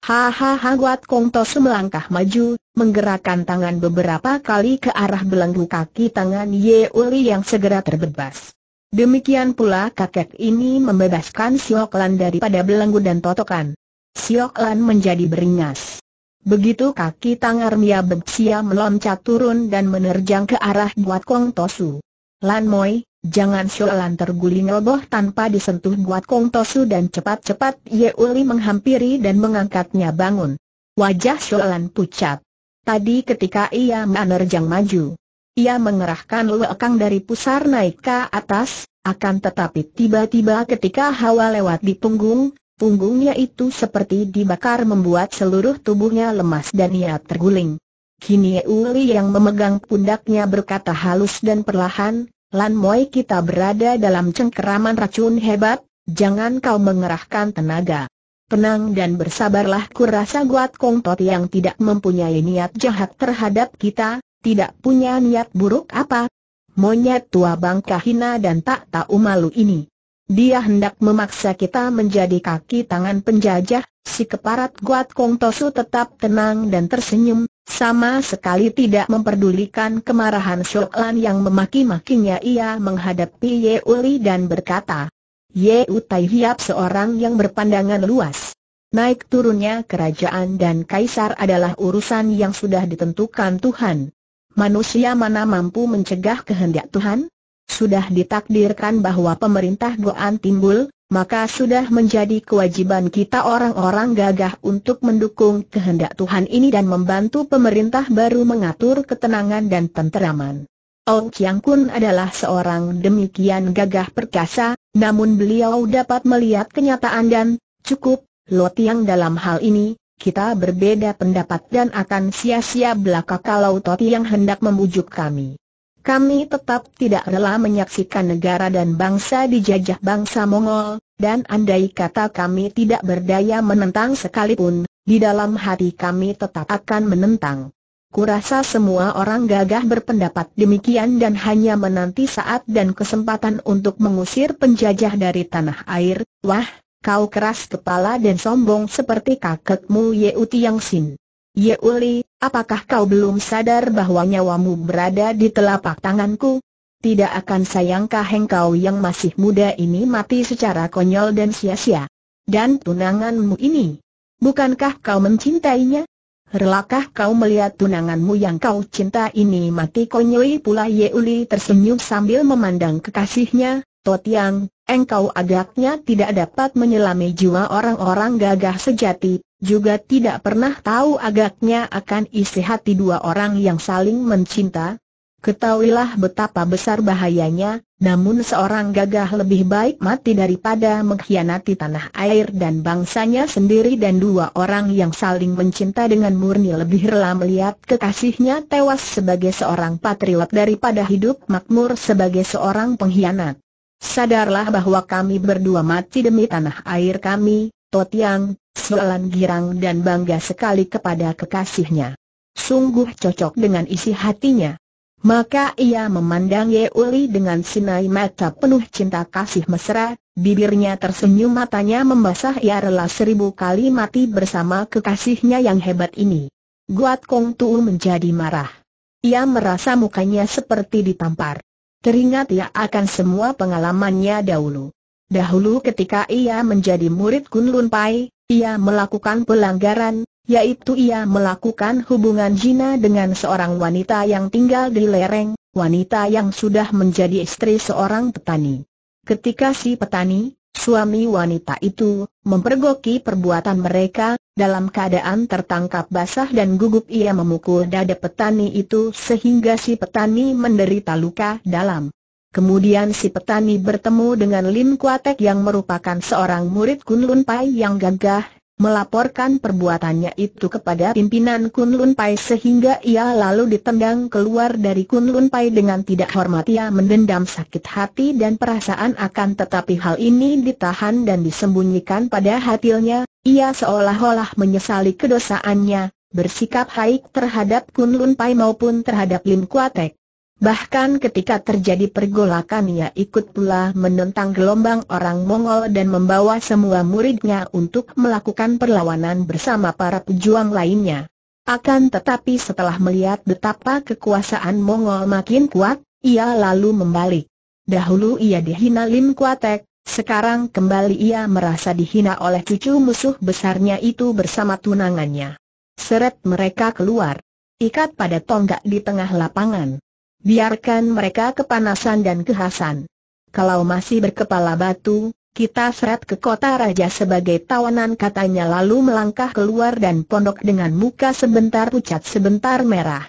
Hahaha Guat Tos melangkah maju, menggerakkan tangan beberapa kali ke arah belenggu kaki tangan Ye Uli yang segera terbebas. Demikian pula kakek ini membebaskan Siok Lan daripada belenggu dan totokan. Siok Lan menjadi beringas. Begitu kaki tangar Mia Bebsia meloncat turun dan menerjang ke arah Guat Kong Tosu. Lan Moi, jangan Siok Lan terguling roboh tanpa disentuh Guat Kong Tosu dan cepat-cepat Ye Uli menghampiri dan mengangkatnya bangun. Wajah Siok Lan pucat. Tadi ketika ia menerjang maju, ia mengerahkan lekang dari pusar naik ke atas, akan tetapi tiba-tiba ketika hawa lewat di punggung, punggungnya itu seperti dibakar membuat seluruh tubuhnya lemas dan ia terguling. Kini Uli yang memegang pundaknya berkata halus dan perlahan, Lan Moi kita berada dalam cengkeraman racun hebat, jangan kau mengerahkan tenaga. Tenang dan bersabarlah kurasa Guat Kong Tot yang tidak mempunyai niat jahat terhadap kita, tidak punya niat buruk apa. Monyet tua bangka hina dan tak tahu malu ini. Dia hendak memaksa kita menjadi kaki tangan penjajah, si keparat Guat Kong Tosu tetap tenang dan tersenyum, sama sekali tidak memperdulikan kemarahan Shoklan yang memaki-makinya ia menghadapi Ye Uli dan berkata, Ye Utai Hiap seorang yang berpandangan luas. Naik turunnya kerajaan dan kaisar adalah urusan yang sudah ditentukan Tuhan. Manusia mana mampu mencegah kehendak Tuhan? Sudah ditakdirkan bahwa pemerintah Goan timbul, maka sudah menjadi kewajiban kita orang-orang gagah untuk mendukung kehendak Tuhan ini dan membantu pemerintah baru mengatur ketenangan dan tenteraman. Ong Chiang Kun adalah seorang demikian gagah perkasa, namun beliau dapat melihat kenyataan dan cukup Lo Tiang dalam hal ini, kita berbeda pendapat dan akan sia-sia belaka kalau Toti yang hendak membujuk kami. Kami tetap tidak rela menyaksikan negara dan bangsa dijajah bangsa Mongol, dan andai kata kami tidak berdaya menentang sekalipun, di dalam hati kami tetap akan menentang. Kurasa semua orang gagah berpendapat demikian dan hanya menanti saat dan kesempatan untuk mengusir penjajah dari tanah air. Wah, Kau keras kepala dan sombong seperti kakekmu Yeu Tiang Sin. Yeuli, apakah kau belum sadar bahwa nyawamu berada di telapak tanganku? Tidak akan sayangkah engkau yang masih muda ini mati secara konyol dan sia-sia? Dan tunanganmu ini, bukankah kau mencintainya? Relakah kau melihat tunanganmu yang kau cinta ini mati konyol pula Yeuli tersenyum sambil memandang kekasihnya, Totiang, engkau agaknya tidak dapat menyelami jiwa orang-orang gagah sejati, juga tidak pernah tahu agaknya akan isi hati dua orang yang saling mencinta. Ketahuilah betapa besar bahayanya, namun seorang gagah lebih baik mati daripada mengkhianati tanah air dan bangsanya sendiri dan dua orang yang saling mencinta dengan murni lebih rela melihat kekasihnya tewas sebagai seorang patriot daripada hidup makmur sebagai seorang pengkhianat. Sadarlah bahwa kami berdua mati demi tanah air kami, Totiang, Sualan girang dan bangga sekali kepada kekasihnya. Sungguh cocok dengan isi hatinya. Maka ia memandang Yeuli dengan sinai mata penuh cinta kasih mesra, bibirnya tersenyum matanya membasah ia rela seribu kali mati bersama kekasihnya yang hebat ini. Guat Kong Tu menjadi marah. Ia merasa mukanya seperti ditampar. Teringat ia akan semua pengalamannya dahulu. Dahulu ketika ia menjadi murid Lun Pai, ia melakukan pelanggaran, yaitu ia melakukan hubungan jina dengan seorang wanita yang tinggal di lereng, wanita yang sudah menjadi istri seorang petani. Ketika si petani, Suami wanita itu, mempergoki perbuatan mereka, dalam keadaan tertangkap basah dan gugup ia memukul dada petani itu sehingga si petani menderita luka dalam. Kemudian si petani bertemu dengan Lim Kuatek yang merupakan seorang murid Kunlun Pai yang gagah, melaporkan perbuatannya itu kepada pimpinan Kunlun Pai sehingga ia lalu ditendang keluar dari Kunlun Pai dengan tidak hormat ia mendendam sakit hati dan perasaan akan tetapi hal ini ditahan dan disembunyikan pada hatinya, ia seolah-olah menyesali kedosaannya, bersikap baik terhadap Kunlun Pai maupun terhadap Lin Kuatek. Bahkan ketika terjadi pergolakan ia ikut pula menentang gelombang orang Mongol dan membawa semua muridnya untuk melakukan perlawanan bersama para pejuang lainnya. Akan tetapi setelah melihat betapa kekuasaan Mongol makin kuat, ia lalu membalik. Dahulu ia dihina Lim Kuatek, sekarang kembali ia merasa dihina oleh cucu musuh besarnya itu bersama tunangannya. Seret mereka keluar. Ikat pada tonggak di tengah lapangan biarkan mereka kepanasan dan kehasan. Kalau masih berkepala batu, kita seret ke kota raja sebagai tawanan katanya lalu melangkah keluar dan pondok dengan muka sebentar pucat sebentar merah.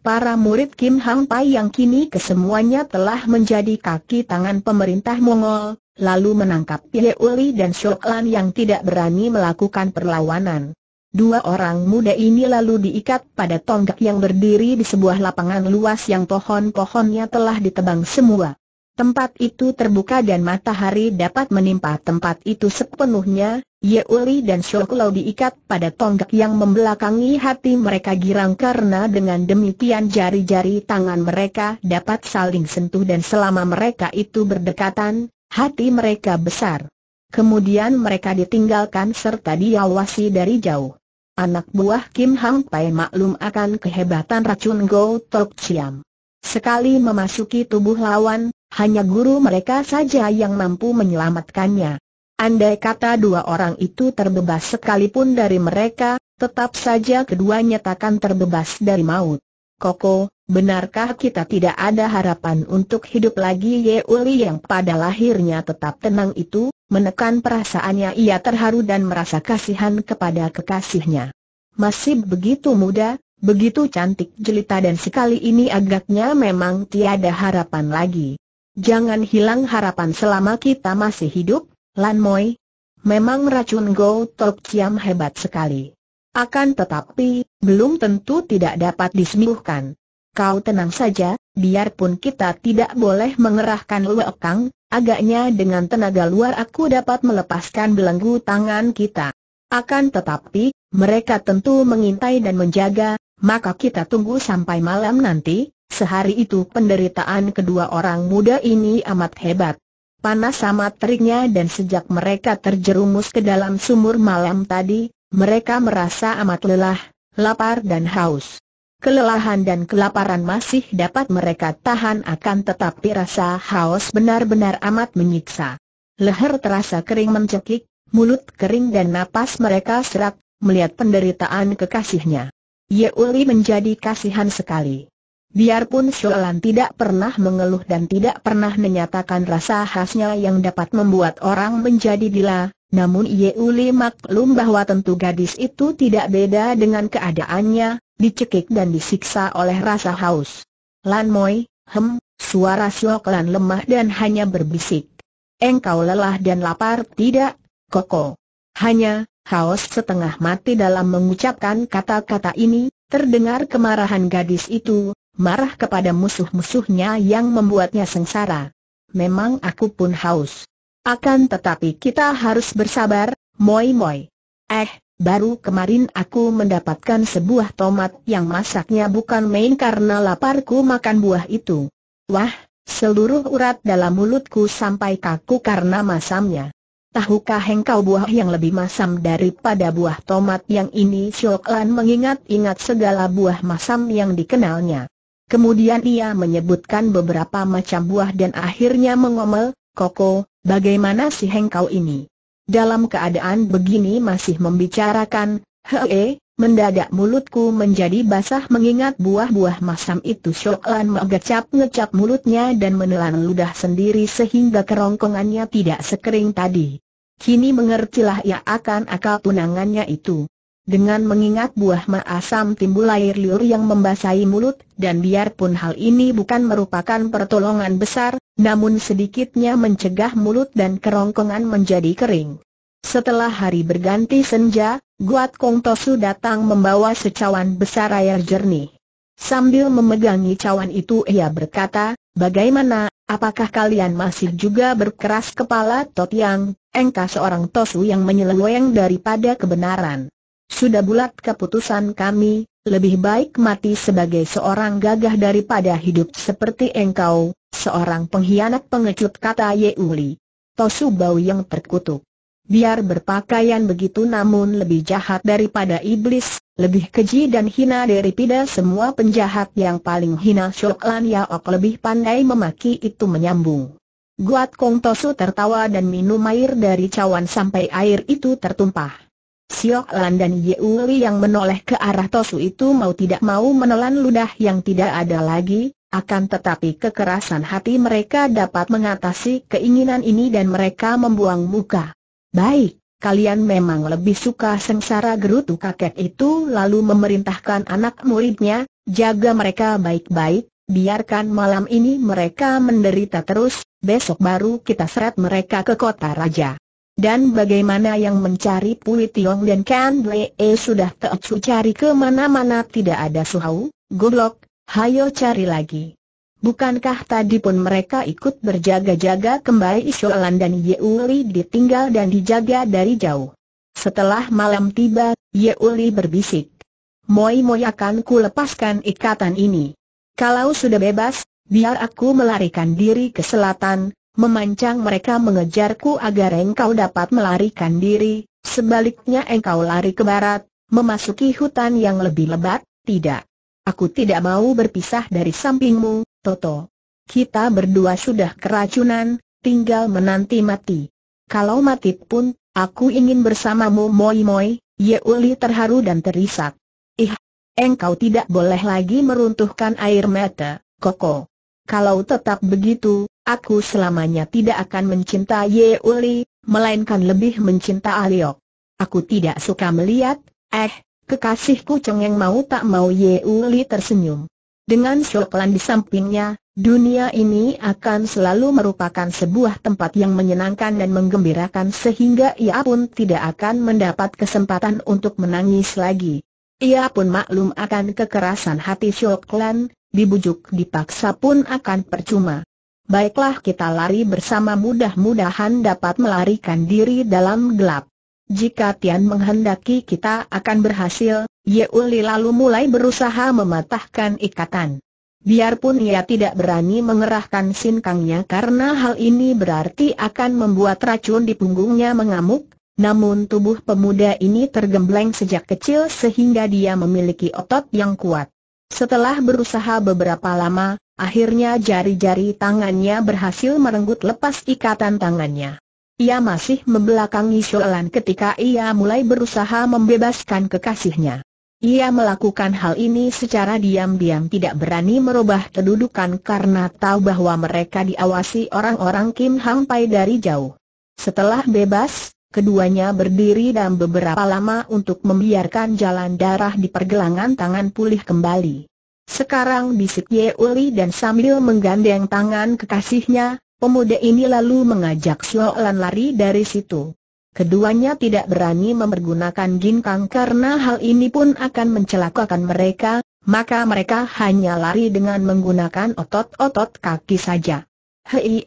Para murid Kim Hang Pai yang kini kesemuanya telah menjadi kaki tangan pemerintah Mongol, lalu menangkap Ye Uli dan Shou yang tidak berani melakukan perlawanan. Dua orang muda ini lalu diikat pada tonggak yang berdiri di sebuah lapangan luas yang pohon-pohonnya telah ditebang semua. Tempat itu terbuka dan matahari dapat menimpa tempat itu sepenuhnya, Yeuli dan Shoklau diikat pada tonggak yang membelakangi hati mereka girang karena dengan demikian jari-jari tangan mereka dapat saling sentuh dan selama mereka itu berdekatan, hati mereka besar. Kemudian mereka ditinggalkan serta diawasi dari jauh. Anak buah Kim Hang Pai maklum akan kehebatan racun Go Tok Chiam. Sekali memasuki tubuh lawan, hanya guru mereka saja yang mampu menyelamatkannya. Andai kata dua orang itu terbebas sekalipun dari mereka, tetap saja keduanya takkan terbebas dari maut. Koko, benarkah kita tidak ada harapan untuk hidup lagi Ye Uli yang pada lahirnya tetap tenang itu? Menekan perasaannya ia terharu dan merasa kasihan kepada kekasihnya. Masih begitu muda, begitu cantik jelita dan sekali ini agaknya memang tiada harapan lagi. Jangan hilang harapan selama kita masih hidup, Lan Moi. Memang racun Go Tok Chiam hebat sekali. Akan tetapi, belum tentu tidak dapat disembuhkan. Kau tenang saja, biarpun kita tidak boleh mengerahkan lekang, agaknya dengan tenaga luar aku dapat melepaskan belenggu tangan kita. Akan tetapi, mereka tentu mengintai dan menjaga, maka kita tunggu sampai malam nanti, sehari itu penderitaan kedua orang muda ini amat hebat. Panas sama teriknya dan sejak mereka terjerumus ke dalam sumur malam tadi, mereka merasa amat lelah, lapar dan haus kelelahan dan kelaparan masih dapat mereka tahan akan tetapi rasa haus benar-benar amat menyiksa. Leher terasa kering mencekik, mulut kering dan napas mereka serak, melihat penderitaan kekasihnya. Yeuli menjadi kasihan sekali. Biarpun Sholan tidak pernah mengeluh dan tidak pernah menyatakan rasa khasnya yang dapat membuat orang menjadi gila, namun Yeuli maklum bahwa tentu gadis itu tidak beda dengan keadaannya, dicekik dan disiksa oleh rasa haus. Lan Moi, hem, suara Siok Lan lemah dan hanya berbisik. Engkau lelah dan lapar tidak, Koko. Hanya, haus setengah mati dalam mengucapkan kata-kata ini, terdengar kemarahan gadis itu, marah kepada musuh-musuhnya yang membuatnya sengsara. Memang aku pun haus. Akan tetapi kita harus bersabar, Moi Moi. Eh, Baru kemarin aku mendapatkan sebuah tomat yang masaknya bukan main karena laparku makan buah itu. Wah, seluruh urat dalam mulutku sampai kaku karena masamnya. Tahukah engkau buah yang lebih masam daripada buah tomat yang ini? Sioklan mengingat-ingat segala buah masam yang dikenalnya. Kemudian ia menyebutkan beberapa macam buah dan akhirnya mengomel, Koko, bagaimana si hengkau ini? dalam keadaan begini masih membicarakan, hee, mendadak mulutku menjadi basah mengingat buah-buah masam itu Shoklan mengecap-ngecap mulutnya dan menelan ludah sendiri sehingga kerongkongannya tidak sekering tadi. Kini mengertilah ia akan akal tunangannya itu. Dengan mengingat buah maasam timbul air liur yang membasahi mulut, dan biarpun hal ini bukan merupakan pertolongan besar, namun sedikitnya mencegah mulut dan kerongkongan menjadi kering. Setelah hari berganti senja, Guat Kong Tosu datang membawa secawan besar air jernih. Sambil memegangi cawan itu ia berkata, bagaimana, apakah kalian masih juga berkeras kepala Totiang, engkau seorang Tosu yang menyeleweng daripada kebenaran. Sudah bulat keputusan kami, lebih baik mati sebagai seorang gagah daripada hidup seperti engkau, seorang pengkhianat pengecut kata Yeuli. Tosu Bau yang terkutuk. Biar berpakaian begitu namun lebih jahat daripada iblis, lebih keji dan hina daripada semua penjahat yang paling hina Syok Lan Yaok lebih pandai memaki itu menyambung. Guat Kong Tosu tertawa dan minum air dari cawan sampai air itu tertumpah. Siok Lan dan Ye Uli yang menoleh ke arah Tosu itu mau tidak mau menelan ludah yang tidak ada lagi, akan tetapi kekerasan hati mereka dapat mengatasi keinginan ini dan mereka membuang muka. Baik, kalian memang lebih suka sengsara gerutu kakek itu lalu memerintahkan anak muridnya, jaga mereka baik-baik, biarkan malam ini mereka menderita terus, besok baru kita seret mereka ke kota raja. Dan bagaimana yang mencari Pui Tiong dan Kan Lee eh, sudah teocu cari kemana-mana tidak ada suhau, goblok, hayo cari lagi. Bukankah tadi pun mereka ikut berjaga-jaga kembali Isolan dan Yeuli ditinggal dan dijaga dari jauh. Setelah malam tiba, Yeuli berbisik. Moi-moi akan ku lepaskan ikatan ini. Kalau sudah bebas, biar aku melarikan diri ke selatan, memancang mereka mengejarku agar engkau dapat melarikan diri, sebaliknya engkau lari ke barat, memasuki hutan yang lebih lebat, tidak. Aku tidak mau berpisah dari sampingmu, Toto. Kita berdua sudah keracunan, tinggal menanti mati. Kalau mati pun, aku ingin bersamamu Moi Moi, Yeuli terharu dan terisak. Ih, engkau tidak boleh lagi meruntuhkan air mata, Koko. Kalau tetap begitu, aku selamanya tidak akan mencinta Ye Uli, melainkan lebih mencinta Aliok. Aku tidak suka melihat, eh, kekasihku cengeng mau tak mau Ye Uli tersenyum. Dengan Shoklan di sampingnya, dunia ini akan selalu merupakan sebuah tempat yang menyenangkan dan menggembirakan sehingga ia pun tidak akan mendapat kesempatan untuk menangis lagi. Ia pun maklum akan kekerasan hati Shoklan, dibujuk dipaksa pun akan percuma. Baiklah kita lari bersama mudah-mudahan dapat melarikan diri dalam gelap. Jika Tian menghendaki kita akan berhasil, Ye lalu mulai berusaha mematahkan ikatan. Biarpun ia tidak berani mengerahkan sinkangnya karena hal ini berarti akan membuat racun di punggungnya mengamuk, namun tubuh pemuda ini tergembleng sejak kecil sehingga dia memiliki otot yang kuat. Setelah berusaha beberapa lama, Akhirnya jari-jari tangannya berhasil merenggut lepas ikatan tangannya. Ia masih membelakangi Sholan ketika ia mulai berusaha membebaskan kekasihnya. Ia melakukan hal ini secara diam-diam tidak berani merubah kedudukan karena tahu bahwa mereka diawasi orang-orang Kim Hang Pai dari jauh. Setelah bebas, keduanya berdiri dan beberapa lama untuk membiarkan jalan darah di pergelangan tangan pulih kembali. Sekarang bisik Ye Uli dan sambil menggandeng tangan kekasihnya, pemuda ini lalu mengajak Xiao Lan lari dari situ. Keduanya tidak berani mempergunakan ginkang karena hal ini pun akan mencelakakan mereka, maka mereka hanya lari dengan menggunakan otot-otot kaki saja. Hei,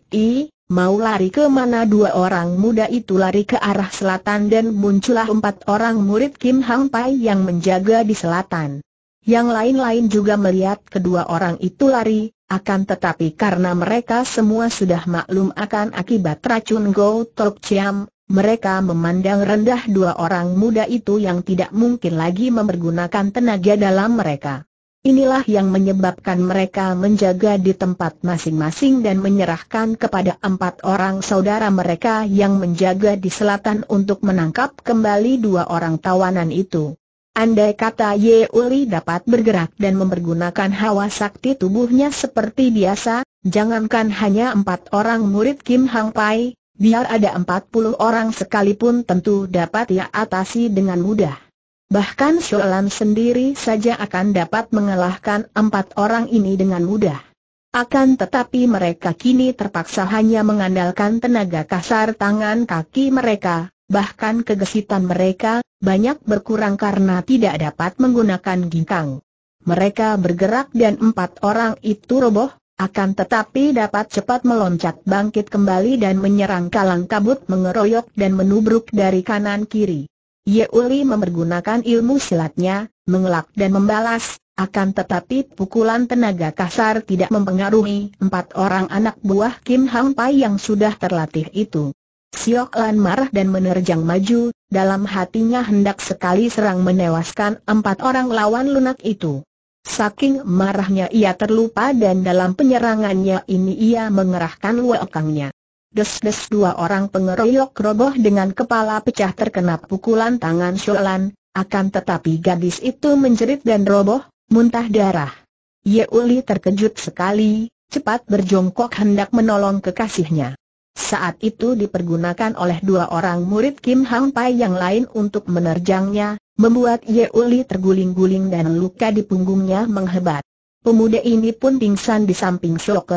mau lari ke mana dua orang muda itu lari ke arah selatan dan muncullah empat orang murid Kim Hang Pai yang menjaga di selatan. Yang lain-lain juga melihat kedua orang itu lari, akan tetapi karena mereka semua sudah maklum akan akibat racun Go Tok Chiam, mereka memandang rendah dua orang muda itu yang tidak mungkin lagi mempergunakan tenaga dalam mereka. Inilah yang menyebabkan mereka menjaga di tempat masing-masing dan menyerahkan kepada empat orang saudara mereka yang menjaga di selatan untuk menangkap kembali dua orang tawanan itu. Andai kata Ye Uli dapat bergerak dan mempergunakan hawa sakti tubuhnya seperti biasa, jangankan hanya empat orang murid Kim Hang Pai, biar ada empat puluh orang sekalipun tentu dapat ia atasi dengan mudah. Bahkan Sholan sendiri saja akan dapat mengalahkan empat orang ini dengan mudah. Akan tetapi mereka kini terpaksa hanya mengandalkan tenaga kasar tangan kaki mereka, bahkan kegesitan mereka, banyak berkurang karena tidak dapat menggunakan ginkang. Mereka bergerak dan empat orang itu roboh, akan tetapi dapat cepat meloncat bangkit kembali dan menyerang kalang kabut mengeroyok dan menubruk dari kanan kiri. Yeuli memergunakan ilmu silatnya, mengelak dan membalas, akan tetapi pukulan tenaga kasar tidak mempengaruhi empat orang anak buah Kim Hang Pai yang sudah terlatih itu. Siok Lan marah dan menerjang maju, dalam hatinya hendak sekali serang menewaskan empat orang lawan lunak itu. Saking marahnya ia terlupa dan dalam penyerangannya ini ia mengerahkan wekangnya. Des-des dua orang pengeroyok roboh dengan kepala pecah terkena pukulan tangan Sholan, akan tetapi gadis itu menjerit dan roboh, muntah darah. Yeuli terkejut sekali, cepat berjongkok hendak menolong kekasihnya. Saat itu dipergunakan oleh dua orang murid Kim Hang Pai yang lain untuk menerjangnya, membuat Ye Uli terguling-guling dan luka di punggungnya menghebat. Pemuda ini pun pingsan di samping Shok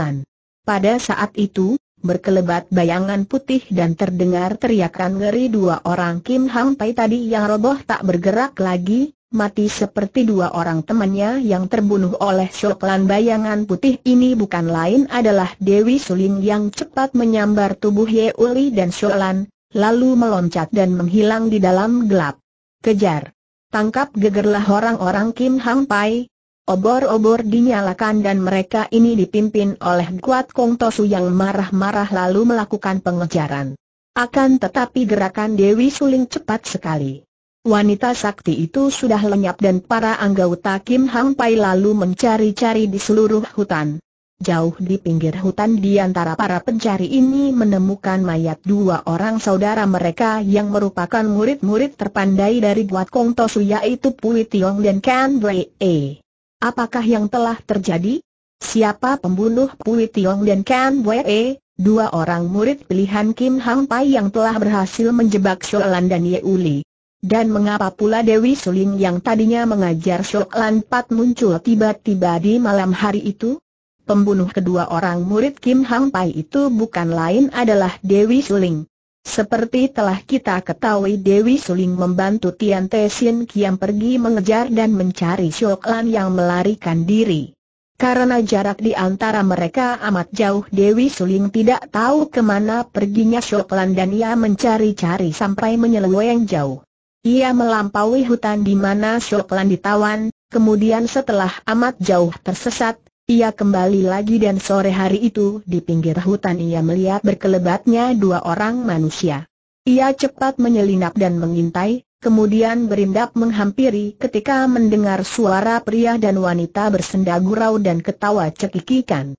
Pada saat itu, berkelebat bayangan putih dan terdengar teriakan ngeri dua orang Kim Hang Pai tadi yang roboh tak bergerak lagi, mati seperti dua orang temannya yang terbunuh oleh Syoklan bayangan putih ini bukan lain adalah Dewi Suling yang cepat menyambar tubuh Ye Uli dan Syoklan, lalu meloncat dan menghilang di dalam gelap. Kejar! Tangkap gegerlah orang-orang Kim Hang Pai. Obor-obor dinyalakan dan mereka ini dipimpin oleh Guat Kong Tosu yang marah-marah lalu melakukan pengejaran. Akan tetapi gerakan Dewi Suling cepat sekali. Wanita sakti itu sudah lenyap dan para anggota Kim Hang Pai lalu mencari-cari di seluruh hutan. Jauh di pinggir hutan di antara para pencari ini menemukan mayat dua orang saudara mereka yang merupakan murid-murid terpandai dari Guat Kong Tosu yaitu Pui Tiong dan Kan Wei E. Apakah yang telah terjadi? Siapa pembunuh Pui Tiong dan Kan Wei E? Dua orang murid pilihan Kim Hang Pai yang telah berhasil menjebak Sholan dan Ye Uli. Dan mengapa pula Dewi Suling yang tadinya mengajar Shok Lan Pat muncul tiba-tiba di malam hari itu? Pembunuh kedua orang murid Kim Hang Pai itu bukan lain adalah Dewi Suling. Seperti telah kita ketahui Dewi Suling membantu Tian Te Sin Kiam pergi mengejar dan mencari Shok Lan yang melarikan diri. Karena jarak di antara mereka amat jauh Dewi Suling tidak tahu kemana perginya Shoklan dan ia mencari-cari sampai menyeleweng jauh. Ia melampaui hutan di mana Shoklan ditawan, kemudian setelah amat jauh tersesat, ia kembali lagi dan sore hari itu di pinggir hutan ia melihat berkelebatnya dua orang manusia. Ia cepat menyelinap dan mengintai, kemudian berindap menghampiri ketika mendengar suara pria dan wanita bersenda gurau dan ketawa cekikikan.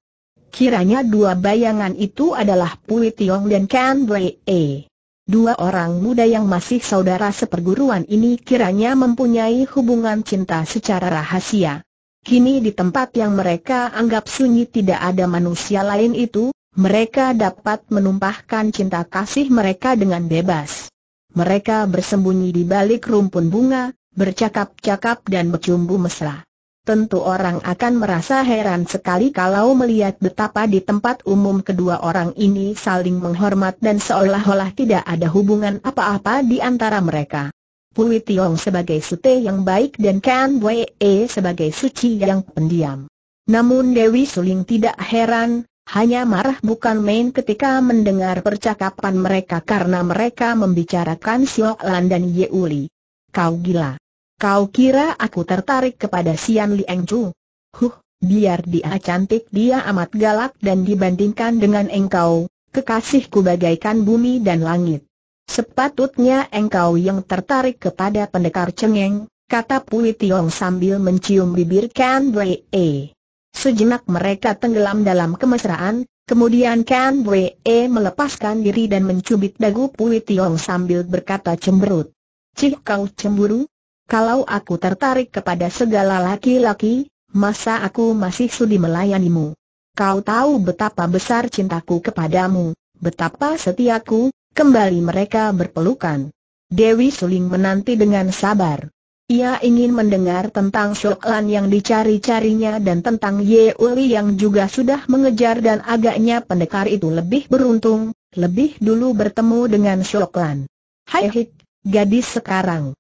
Kiranya dua bayangan itu adalah Pui Tiong dan Kan Wei E. Dua orang muda yang masih saudara seperguruan ini kiranya mempunyai hubungan cinta secara rahasia. Kini di tempat yang mereka anggap sunyi tidak ada manusia lain itu, mereka dapat menumpahkan cinta kasih mereka dengan bebas. Mereka bersembunyi di balik rumpun bunga, bercakap-cakap dan bercumbu mesra. Tentu orang akan merasa heran sekali kalau melihat betapa di tempat umum kedua orang ini saling menghormat dan seolah-olah tidak ada hubungan apa-apa di antara mereka. Pui Tiong sebagai sute yang baik dan Kan Wei e sebagai suci yang pendiam. Namun Dewi Suling tidak heran, hanya marah bukan main ketika mendengar percakapan mereka karena mereka membicarakan Xiao Lan dan Ye Uli. Kau gila. Kau kira aku tertarik kepada Sian Liang Chu? Huh, biar dia cantik dia amat galak dan dibandingkan dengan engkau, kekasihku bagaikan bumi dan langit. Sepatutnya engkau yang tertarik kepada pendekar cengeng, kata Pui Tiong sambil mencium bibir Kan Wei. -e. Sejenak mereka tenggelam dalam kemesraan, kemudian Kan Wei -e melepaskan diri dan mencubit dagu Pui Tiong sambil berkata cemberut. Cih kau cemburu? kalau aku tertarik kepada segala laki-laki, masa aku masih sudi melayanimu? Kau tahu betapa besar cintaku kepadamu, betapa setiaku, kembali mereka berpelukan. Dewi Suling menanti dengan sabar. Ia ingin mendengar tentang Soklan yang dicari-carinya dan tentang Ye Uli yang juga sudah mengejar dan agaknya pendekar itu lebih beruntung, lebih dulu bertemu dengan Soklan. Hai hik, gadis sekarang.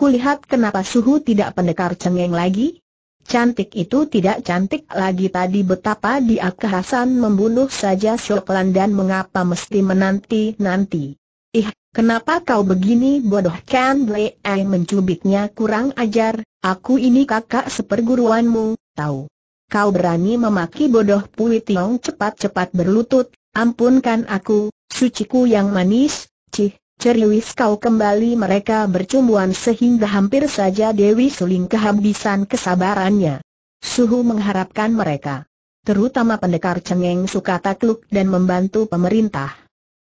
Kulihat kenapa suhu tidak pendekar cengeng lagi? Cantik itu tidak cantik lagi tadi betapa dia kehasan membunuh saja Syoklan dan mengapa mesti menanti-nanti. Ih, kenapa kau begini bodoh Ken Blei mencubitnya kurang ajar, aku ini kakak seperguruanmu, tahu. Kau berani memaki bodoh Pui Tiong cepat-cepat berlutut, ampunkan aku, suciku yang manis, Ceriwis kau kembali mereka bercumbuan sehingga hampir saja Dewi Suling kehabisan kesabarannya. Suhu mengharapkan mereka, terutama pendekar cengeng suka takluk dan membantu pemerintah.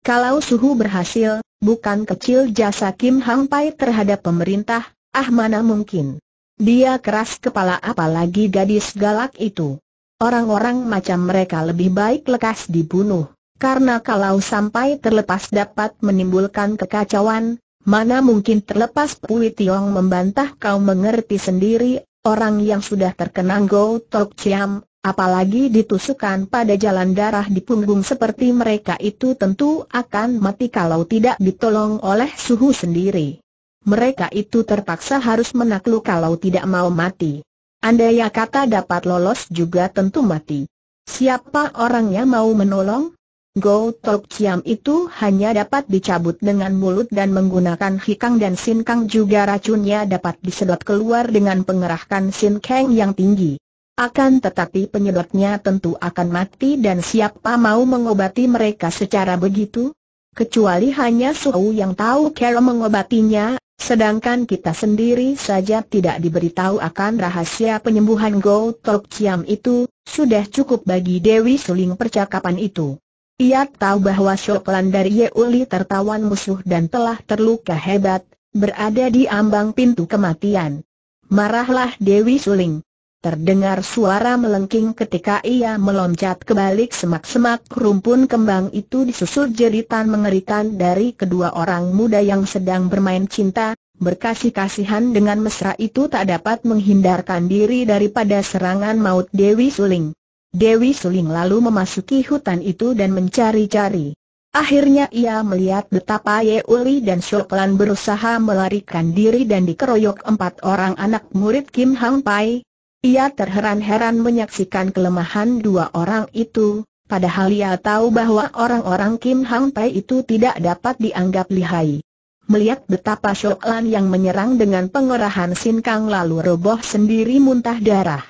Kalau Suhu berhasil, bukan kecil jasa Kim Hang Pai terhadap pemerintah, ah mana mungkin. Dia keras kepala apalagi gadis galak itu. Orang-orang macam mereka lebih baik lekas dibunuh karena kalau sampai terlepas dapat menimbulkan kekacauan, mana mungkin terlepas Pui Tiong membantah kau mengerti sendiri, orang yang sudah terkena Go Tok Chiam, apalagi ditusukan pada jalan darah di punggung seperti mereka itu tentu akan mati kalau tidak ditolong oleh suhu sendiri. Mereka itu terpaksa harus menakluk kalau tidak mau mati. Andai kata dapat lolos juga tentu mati. Siapa orangnya mau menolong? Go Tok Chiam itu hanya dapat dicabut dengan mulut dan menggunakan hikang dan sinkang juga racunnya dapat disedot keluar dengan pengerahkan sinkang yang tinggi. Akan tetapi penyedotnya tentu akan mati dan siapa mau mengobati mereka secara begitu? Kecuali hanya Suhu yang tahu cara mengobatinya, Sedangkan kita sendiri saja tidak diberitahu akan rahasia penyembuhan Go Tok Chiam itu, sudah cukup bagi Dewi Suling percakapan itu. Ia tahu bahwa Shoklan dari Yeuli tertawan musuh dan telah terluka hebat, berada di ambang pintu kematian. Marahlah Dewi Suling. Terdengar suara melengking ketika ia meloncat ke balik semak-semak rumpun kembang itu disusul jeritan mengerikan dari kedua orang muda yang sedang bermain cinta, berkasih-kasihan dengan mesra itu tak dapat menghindarkan diri daripada serangan maut Dewi Suling. Dewi Suling lalu memasuki hutan itu dan mencari-cari. Akhirnya ia melihat betapa Yeuli dan Shoklan berusaha melarikan diri dan dikeroyok empat orang anak murid Kim Hang Pai. Ia terheran-heran menyaksikan kelemahan dua orang itu, padahal ia tahu bahwa orang-orang Kim Hang Pai itu tidak dapat dianggap lihai. Melihat betapa Shoklan yang menyerang dengan pengerahan sinkang lalu roboh sendiri muntah darah.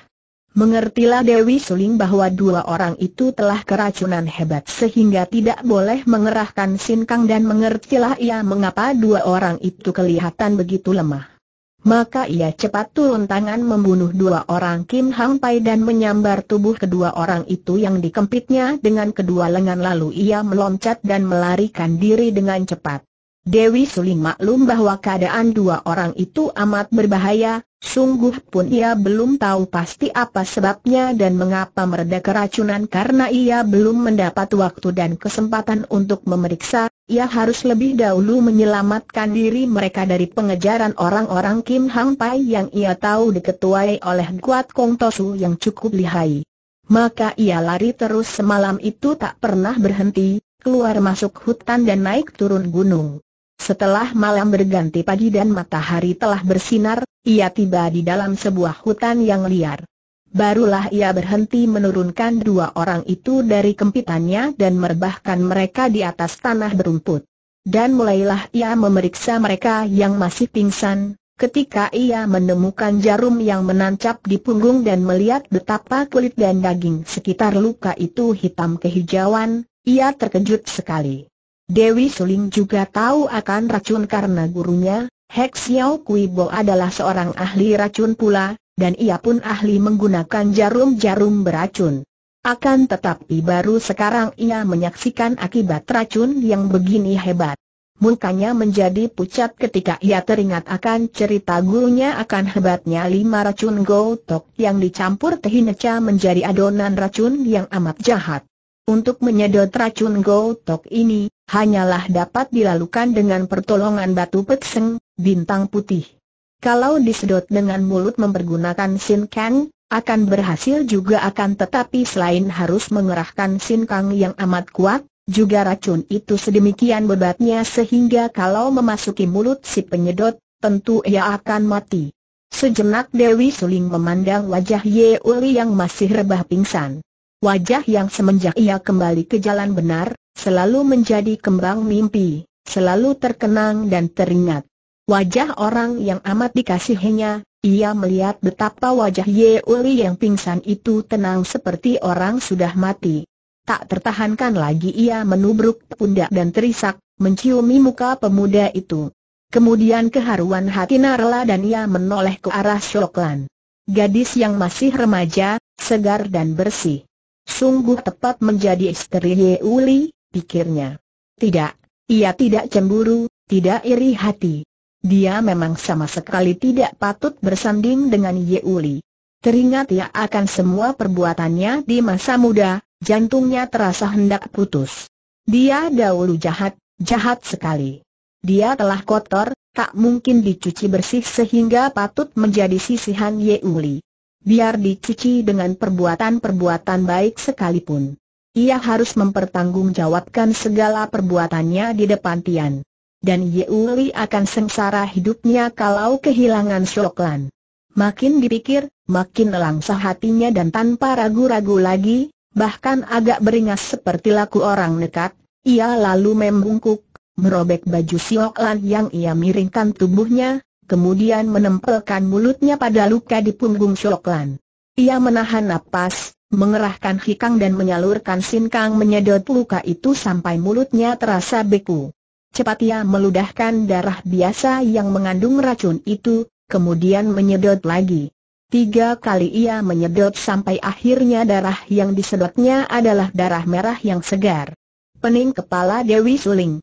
Mengertilah Dewi Suling bahwa dua orang itu telah keracunan hebat sehingga tidak boleh mengerahkan sinkang dan mengertilah ia mengapa dua orang itu kelihatan begitu lemah. Maka ia cepat turun tangan membunuh dua orang Kim Hang Pai dan menyambar tubuh kedua orang itu yang dikempitnya dengan kedua lengan lalu ia meloncat dan melarikan diri dengan cepat. Dewi Suling maklum bahwa keadaan dua orang itu amat berbahaya, sungguh pun ia belum tahu pasti apa sebabnya dan mengapa mereda keracunan karena ia belum mendapat waktu dan kesempatan untuk memeriksa, ia harus lebih dahulu menyelamatkan diri mereka dari pengejaran orang-orang Kim Hang Pai yang ia tahu diketuai oleh Kuat Kong Tosu yang cukup lihai. Maka ia lari terus semalam itu tak pernah berhenti, keluar masuk hutan dan naik turun gunung. Setelah malam berganti pagi dan matahari telah bersinar, ia tiba di dalam sebuah hutan yang liar. Barulah ia berhenti menurunkan dua orang itu dari kempitannya dan merebahkan mereka di atas tanah berumput. Dan mulailah ia memeriksa mereka yang masih pingsan, ketika ia menemukan jarum yang menancap di punggung dan melihat betapa kulit dan daging sekitar luka itu hitam kehijauan, ia terkejut sekali. Dewi Suling juga tahu akan racun karena gurunya, Hek Xiao Kui Bo adalah seorang ahli racun pula, dan ia pun ahli menggunakan jarum-jarum beracun. Akan tetapi baru sekarang ia menyaksikan akibat racun yang begini hebat. Mukanya menjadi pucat ketika ia teringat akan cerita gurunya akan hebatnya lima racun gotok yang dicampur tehineca menjadi adonan racun yang amat jahat. Untuk menyedot racun tok ini, hanyalah dapat dilakukan dengan pertolongan batu petseng, bintang putih. Kalau disedot dengan mulut mempergunakan Sin Kang, akan berhasil juga akan tetapi selain harus mengerahkan Sin Kang yang amat kuat, juga racun itu sedemikian bebatnya sehingga kalau memasuki mulut si penyedot, tentu ia akan mati. Sejenak Dewi Suling memandang wajah Ye Uli yang masih rebah pingsan. Wajah yang semenjak ia kembali ke jalan benar, selalu menjadi kembang mimpi, selalu terkenang dan teringat. Wajah orang yang amat dikasihinya, ia melihat betapa wajah Ye Uli yang pingsan itu tenang seperti orang sudah mati. Tak tertahankan lagi ia menubruk pundak dan terisak, menciumi muka pemuda itu. Kemudian keharuan hati narela dan ia menoleh ke arah Shoklan. Gadis yang masih remaja, segar dan bersih. Sungguh tepat menjadi istri Ye Uli, pikirnya. Tidak, ia tidak cemburu, tidak iri hati. Dia memang sama sekali tidak patut bersanding dengan Ye Uli. Teringat ia akan semua perbuatannya di masa muda, jantungnya terasa hendak putus. Dia dahulu jahat, jahat sekali. Dia telah kotor, tak mungkin dicuci bersih sehingga patut menjadi sisihan Ye Uli biar dicuci dengan perbuatan-perbuatan baik sekalipun. Ia harus mempertanggungjawabkan segala perbuatannya di depan Tian. Dan Yeuli akan sengsara hidupnya kalau kehilangan Shoklan. Makin dipikir, makin langsa hatinya dan tanpa ragu-ragu lagi, bahkan agak beringas seperti laku orang nekat, ia lalu membungkuk, merobek baju Shoklan yang ia miringkan tubuhnya, kemudian menempelkan mulutnya pada luka di punggung Shoklan. Ia menahan napas, mengerahkan hikang dan menyalurkan sinkang menyedot luka itu sampai mulutnya terasa beku. Cepat ia meludahkan darah biasa yang mengandung racun itu, kemudian menyedot lagi. Tiga kali ia menyedot sampai akhirnya darah yang disedotnya adalah darah merah yang segar. Pening kepala Dewi Suling.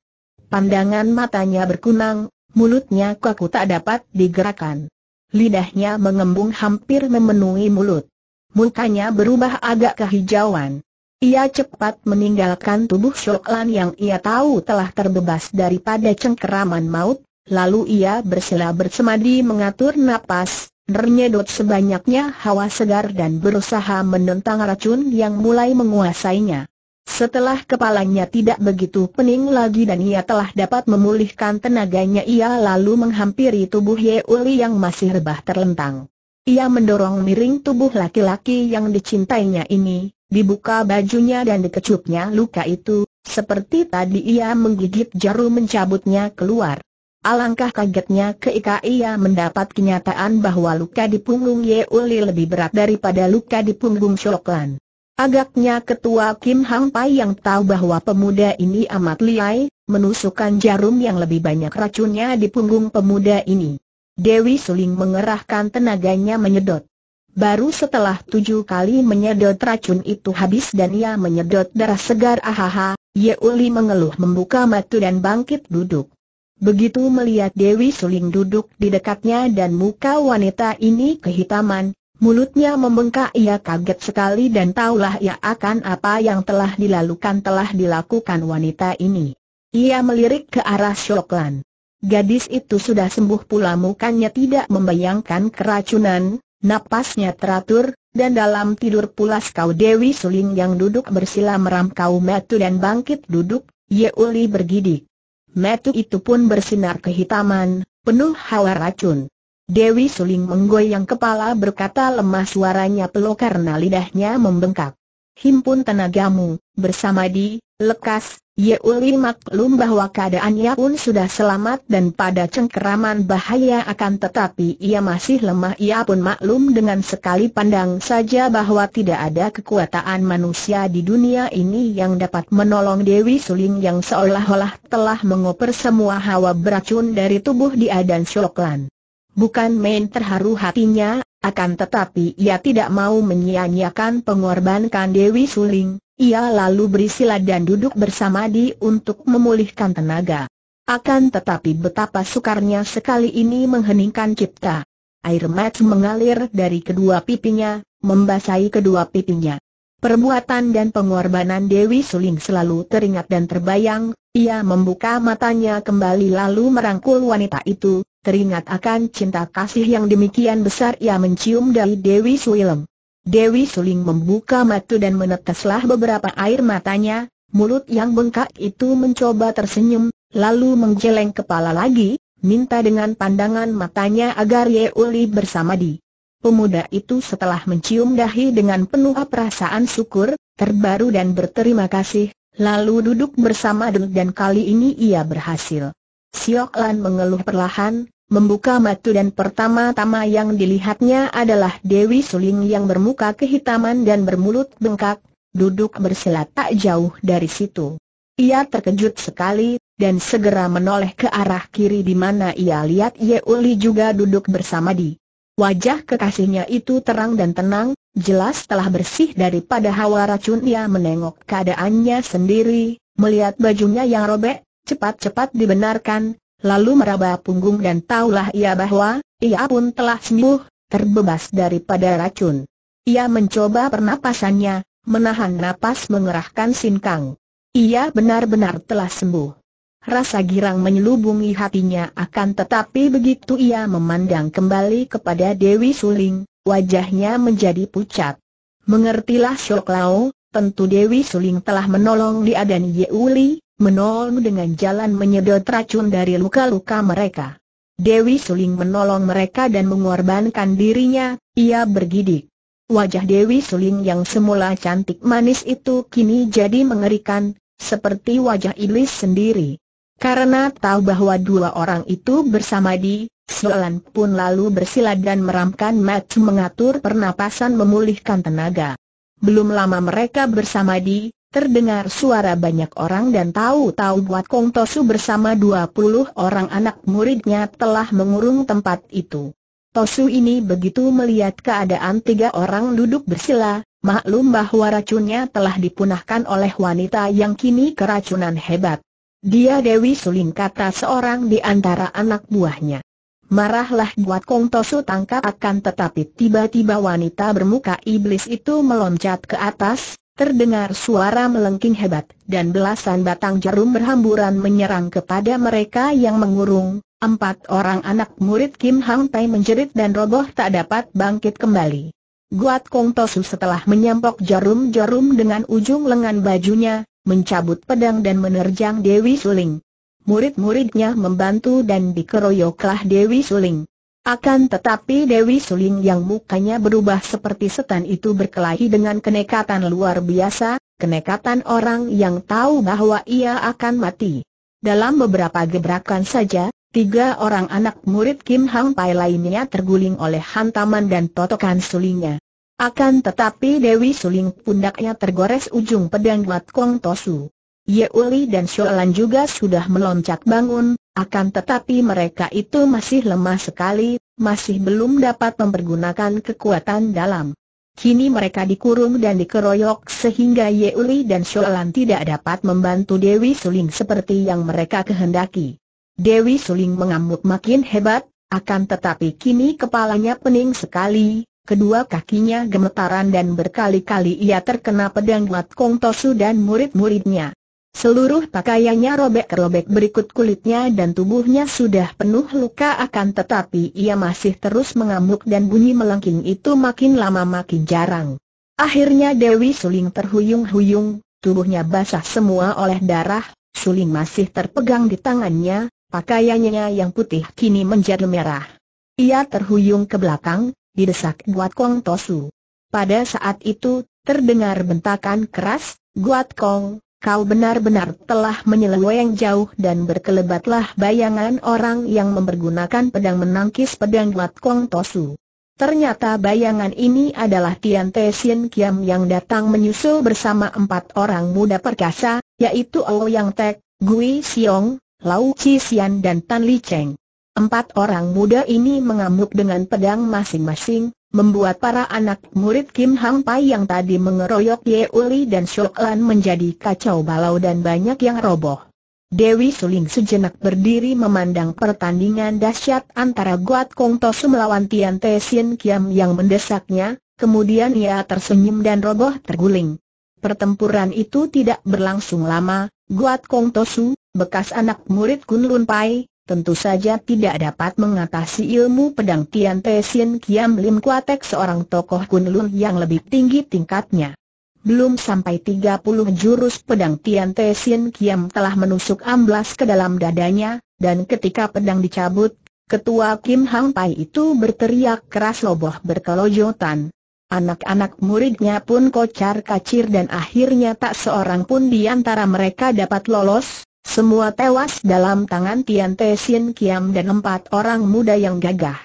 Pandangan matanya berkunang, Mulutnya kaku tak dapat digerakkan. Lidahnya mengembung hampir memenuhi mulut. Mukanya berubah agak kehijauan. Ia cepat meninggalkan tubuh Shoklan yang ia tahu telah terbebas daripada cengkeraman maut, lalu ia bersila bersemadi mengatur napas, nernyedot sebanyaknya hawa segar dan berusaha menentang racun yang mulai menguasainya. Setelah kepalanya tidak begitu pening lagi dan ia telah dapat memulihkan tenaganya ia lalu menghampiri tubuh Ye Uli yang masih rebah terlentang. Ia mendorong miring tubuh laki-laki yang dicintainya ini, dibuka bajunya dan dikecupnya luka itu, seperti tadi ia menggigit jarum mencabutnya keluar. Alangkah kagetnya ketika ia mendapat kenyataan bahwa luka di punggung Ye Uli lebih berat daripada luka di punggung Shoklan. Agaknya ketua Kim Hang Pai yang tahu bahwa pemuda ini amat liai, menusukkan jarum yang lebih banyak racunnya di punggung pemuda ini. Dewi Suling mengerahkan tenaganya menyedot. Baru setelah tujuh kali menyedot racun itu habis dan ia menyedot darah segar ahaha, Yeuli mengeluh membuka mata dan bangkit duduk. Begitu melihat Dewi Suling duduk di dekatnya dan muka wanita ini kehitaman, Mulutnya membengkak ia kaget sekali dan taulah ia akan apa yang telah dilakukan telah dilakukan wanita ini. Ia melirik ke arah Shoklan. Gadis itu sudah sembuh pula mukanya tidak membayangkan keracunan, napasnya teratur, dan dalam tidur pulas kau Dewi Suling yang duduk bersila meram kau metu dan bangkit duduk, Yeuli bergidik. Metu itu pun bersinar kehitaman, penuh hawa racun. Dewi Suling menggoyang kepala berkata lemah suaranya peluk karena lidahnya membengkak. Himpun tenagamu, bersama di, lekas, ye uli maklum bahwa keadaannya pun sudah selamat dan pada cengkeraman bahaya akan tetapi ia masih lemah ia pun maklum dengan sekali pandang saja bahwa tidak ada kekuatan manusia di dunia ini yang dapat menolong Dewi Suling yang seolah-olah telah mengoper semua hawa beracun dari tubuh dia dan Syoklan. Bukan main terharu hatinya, akan tetapi ia tidak mau menyia-nyiakan pengorbanan Dewi Suling, ia lalu berisilah dan duduk bersama di untuk memulihkan tenaga. Akan tetapi betapa sukarnya sekali ini mengheningkan cipta. Air mata mengalir dari kedua pipinya, membasahi kedua pipinya. Perbuatan dan pengorbanan Dewi Suling selalu teringat dan terbayang, ia membuka matanya kembali lalu merangkul wanita itu, Teringat akan cinta kasih yang demikian besar ia mencium dari Dewi Suilem. Dewi Suling membuka mata dan meneteslah beberapa air matanya, mulut yang bengkak itu mencoba tersenyum, lalu menggeleng kepala lagi, minta dengan pandangan matanya agar Uli bersama di. Pemuda itu setelah mencium dahi dengan penuh perasaan syukur, terbaru dan berterima kasih, lalu duduk bersama dan kali ini ia berhasil. Siok Lan mengeluh perlahan, Membuka mata dan pertama-tama yang dilihatnya adalah Dewi Suling yang bermuka kehitaman dan bermulut bengkak, duduk bersila tak jauh dari situ. Ia terkejut sekali, dan segera menoleh ke arah kiri di mana ia lihat Uli juga duduk bersama di. Wajah kekasihnya itu terang dan tenang, jelas telah bersih daripada hawa racun ia menengok keadaannya sendiri, melihat bajunya yang robek, cepat-cepat dibenarkan, lalu meraba punggung dan taulah ia bahwa, ia pun telah sembuh, terbebas daripada racun. Ia mencoba pernapasannya, menahan napas mengerahkan sinkang. Ia benar-benar telah sembuh. Rasa girang menyelubungi hatinya akan tetapi begitu ia memandang kembali kepada Dewi Suling, wajahnya menjadi pucat. Mengertilah Shoklau, tentu Dewi Suling telah menolong dia dan Yeuli, menolong dengan jalan menyedot racun dari luka-luka mereka. Dewi Suling menolong mereka dan mengorbankan dirinya, ia bergidik. Wajah Dewi Suling yang semula cantik manis itu kini jadi mengerikan, seperti wajah iblis sendiri. Karena tahu bahwa dua orang itu bersama di, Sulan pun lalu bersilat dan meramkan mata mengatur pernapasan memulihkan tenaga. Belum lama mereka bersama di, Terdengar suara banyak orang dan tahu-tahu buat Kong Tosu bersama 20 orang anak muridnya telah mengurung tempat itu. Tosu ini begitu melihat keadaan tiga orang duduk bersila, maklum bahwa racunnya telah dipunahkan oleh wanita yang kini keracunan hebat. Dia Dewi Suling kata seorang di antara anak buahnya. Marahlah buat Kong Tosu tangkap akan tetapi tiba-tiba wanita bermuka iblis itu meloncat ke atas, Terdengar suara melengking hebat, dan belasan batang jarum berhamburan menyerang kepada mereka yang mengurung. Empat orang anak murid Kim Hang Tai menjerit dan roboh tak dapat bangkit kembali. Guat Kong Tosu setelah menyampok jarum-jarum dengan ujung lengan bajunya, mencabut pedang dan menerjang Dewi Suling. Murid-muridnya membantu dan dikeroyoklah Dewi Suling. Akan tetapi Dewi Suling yang mukanya berubah seperti setan itu berkelahi dengan kenekatan luar biasa, kenekatan orang yang tahu bahwa ia akan mati. Dalam beberapa gebrakan saja, tiga orang anak murid Kim Hang Pai lainnya terguling oleh hantaman dan totokan sulingnya. Akan tetapi Dewi Suling pundaknya tergores ujung pedang Mat Kong Tosu. Yeuli dan Sholan juga sudah meloncat bangun, akan tetapi mereka itu masih lemah sekali, masih belum dapat mempergunakan kekuatan dalam. Kini mereka dikurung dan dikeroyok sehingga Yeuli dan Sholan tidak dapat membantu Dewi Suling seperti yang mereka kehendaki. Dewi Suling mengamuk makin hebat, akan tetapi kini kepalanya pening sekali, Kedua kakinya gemetaran dan berkali-kali ia terkena pedang Mat Kong Tosu dan murid-muridnya. Seluruh pakaiannya robek-robek berikut kulitnya dan tubuhnya sudah penuh luka akan tetapi ia masih terus mengamuk dan bunyi melengking itu makin lama makin jarang. Akhirnya Dewi Suling terhuyung-huyung, tubuhnya basah semua oleh darah, Suling masih terpegang di tangannya, pakaiannya yang putih kini menjadi merah. Ia terhuyung ke belakang, didesak Guat Kong Tosu. Pada saat itu, terdengar bentakan keras, Guat Kong, kau benar-benar telah menyeleweng jauh dan berkelebatlah bayangan orang yang mempergunakan pedang menangkis pedang Kong Tosu. Ternyata bayangan ini adalah Tian Te Sien Kiam yang datang menyusul bersama empat orang muda perkasa, yaitu Yang Tek, Gui Xiong, Lau Chi Xian dan Tan Li Cheng. Empat orang muda ini mengamuk dengan pedang masing-masing, membuat para anak murid Kim Hang Pai yang tadi mengeroyok Ye Uli dan Shok Lan menjadi kacau balau dan banyak yang roboh. Dewi Suling sejenak berdiri memandang pertandingan dahsyat antara Guat Kong Tosu melawan Tian Te Sien Kiam yang mendesaknya, kemudian ia tersenyum dan roboh terguling. Pertempuran itu tidak berlangsung lama, Guat Kong Tosu, bekas anak murid Kun Lun Pai, tentu saja tidak dapat mengatasi ilmu pedang Tian Te Sin Kiam Lim Kuatek seorang tokoh kunlun yang lebih tinggi tingkatnya. Belum sampai 30 jurus pedang Tian Te Sin Kiam telah menusuk amblas ke dalam dadanya, dan ketika pedang dicabut, ketua Kim Hang Pai itu berteriak keras loboh berkelojotan. Anak-anak muridnya pun kocar kacir dan akhirnya tak seorang pun di antara mereka dapat lolos, semua tewas dalam tangan Tian Te Sin Kiam dan empat orang muda yang gagah.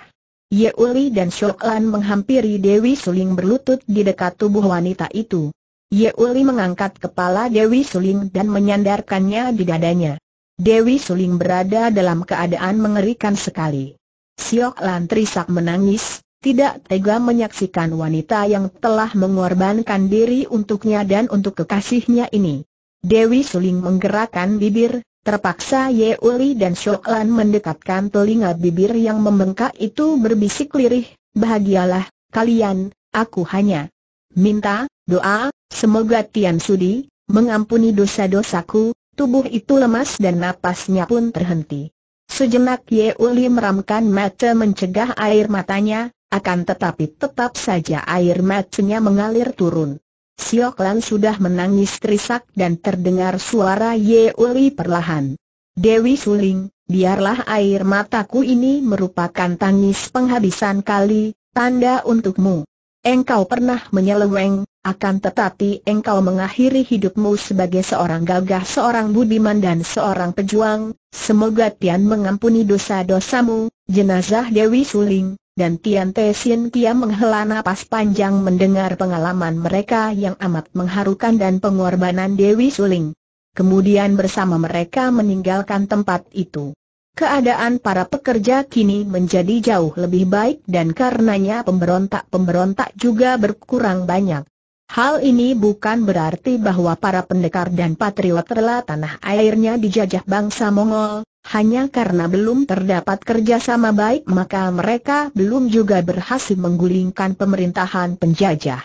Ye Uli dan Shok Lan menghampiri Dewi Suling berlutut di dekat tubuh wanita itu. Ye Uli mengangkat kepala Dewi Suling dan menyandarkannya di dadanya. Dewi Suling berada dalam keadaan mengerikan sekali. Siok Lan terisak menangis, tidak tega menyaksikan wanita yang telah mengorbankan diri untuknya dan untuk kekasihnya ini. Dewi Suling menggerakkan bibir, terpaksa Ye Uli dan Lan mendekatkan telinga bibir yang membengkak itu berbisik lirih, bahagialah, kalian, aku hanya minta, doa, semoga Tian Sudi, mengampuni dosa-dosaku, tubuh itu lemas dan napasnya pun terhenti. Sejenak Ye Uli meramkan mata mencegah air matanya, akan tetapi tetap saja air matanya mengalir turun. Siok Lan sudah menangis terisak dan terdengar suara Ye Uli perlahan. Dewi Suling, biarlah air mataku ini merupakan tangis penghabisan kali, tanda untukmu. Engkau pernah menyeleweng, akan tetapi engkau mengakhiri hidupmu sebagai seorang gagah, seorang budiman dan seorang pejuang, semoga Tian mengampuni dosa-dosamu, jenazah Dewi Suling, dan Tian Te Sin Kia menghela napas panjang mendengar pengalaman mereka yang amat mengharukan dan pengorbanan Dewi Suling. Kemudian bersama mereka meninggalkan tempat itu. Keadaan para pekerja kini menjadi jauh lebih baik dan karenanya pemberontak-pemberontak juga berkurang banyak. Hal ini bukan berarti bahwa para pendekar dan patriot rela tanah airnya dijajah bangsa Mongol, hanya karena belum terdapat kerjasama baik maka mereka belum juga berhasil menggulingkan pemerintahan penjajah.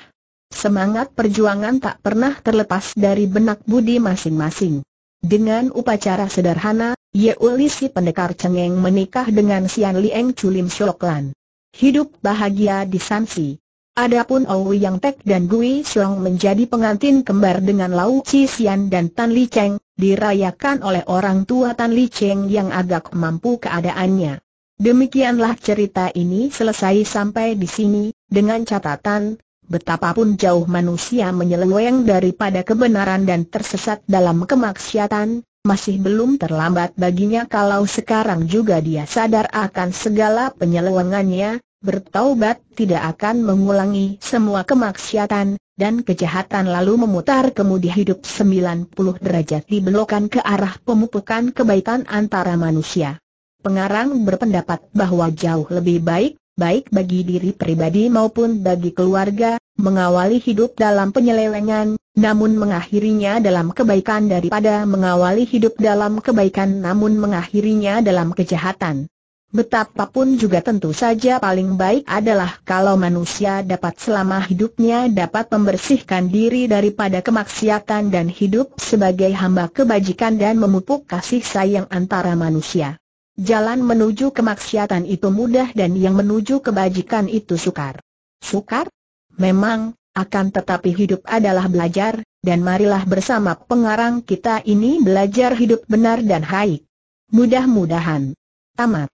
Semangat perjuangan tak pernah terlepas dari benak budi masing-masing. Dengan upacara sederhana, Yeulisi pendekar cengeng menikah dengan Sian Lieng Chulim Shoklan. Hidup bahagia di Sansi. Adapun Ou Yang Tek dan Gui Xiong menjadi pengantin kembar dengan Lau Chi Xian dan Tan Li Cheng, dirayakan oleh orang tua Tan Li Cheng yang agak mampu keadaannya. Demikianlah cerita ini selesai sampai di sini, dengan catatan, betapapun jauh manusia menyeleweng daripada kebenaran dan tersesat dalam kemaksiatan, masih belum terlambat baginya kalau sekarang juga dia sadar akan segala penyelewengannya, bertaubat tidak akan mengulangi semua kemaksiatan dan kejahatan lalu memutar kemudi hidup 90 derajat dibelokkan ke arah pemupukan kebaikan antara manusia. Pengarang berpendapat bahwa jauh lebih baik, baik bagi diri pribadi maupun bagi keluarga, mengawali hidup dalam penyelewengan, namun mengakhirinya dalam kebaikan daripada mengawali hidup dalam kebaikan namun mengakhirinya dalam kejahatan. Betapapun juga tentu saja paling baik adalah kalau manusia dapat selama hidupnya dapat membersihkan diri daripada kemaksiatan dan hidup sebagai hamba kebajikan dan memupuk kasih sayang antara manusia. Jalan menuju kemaksiatan itu mudah dan yang menuju kebajikan itu sukar. Sukar? Memang, akan tetapi hidup adalah belajar, dan marilah bersama pengarang kita ini belajar hidup benar dan haik. Mudah-mudahan. Tamat.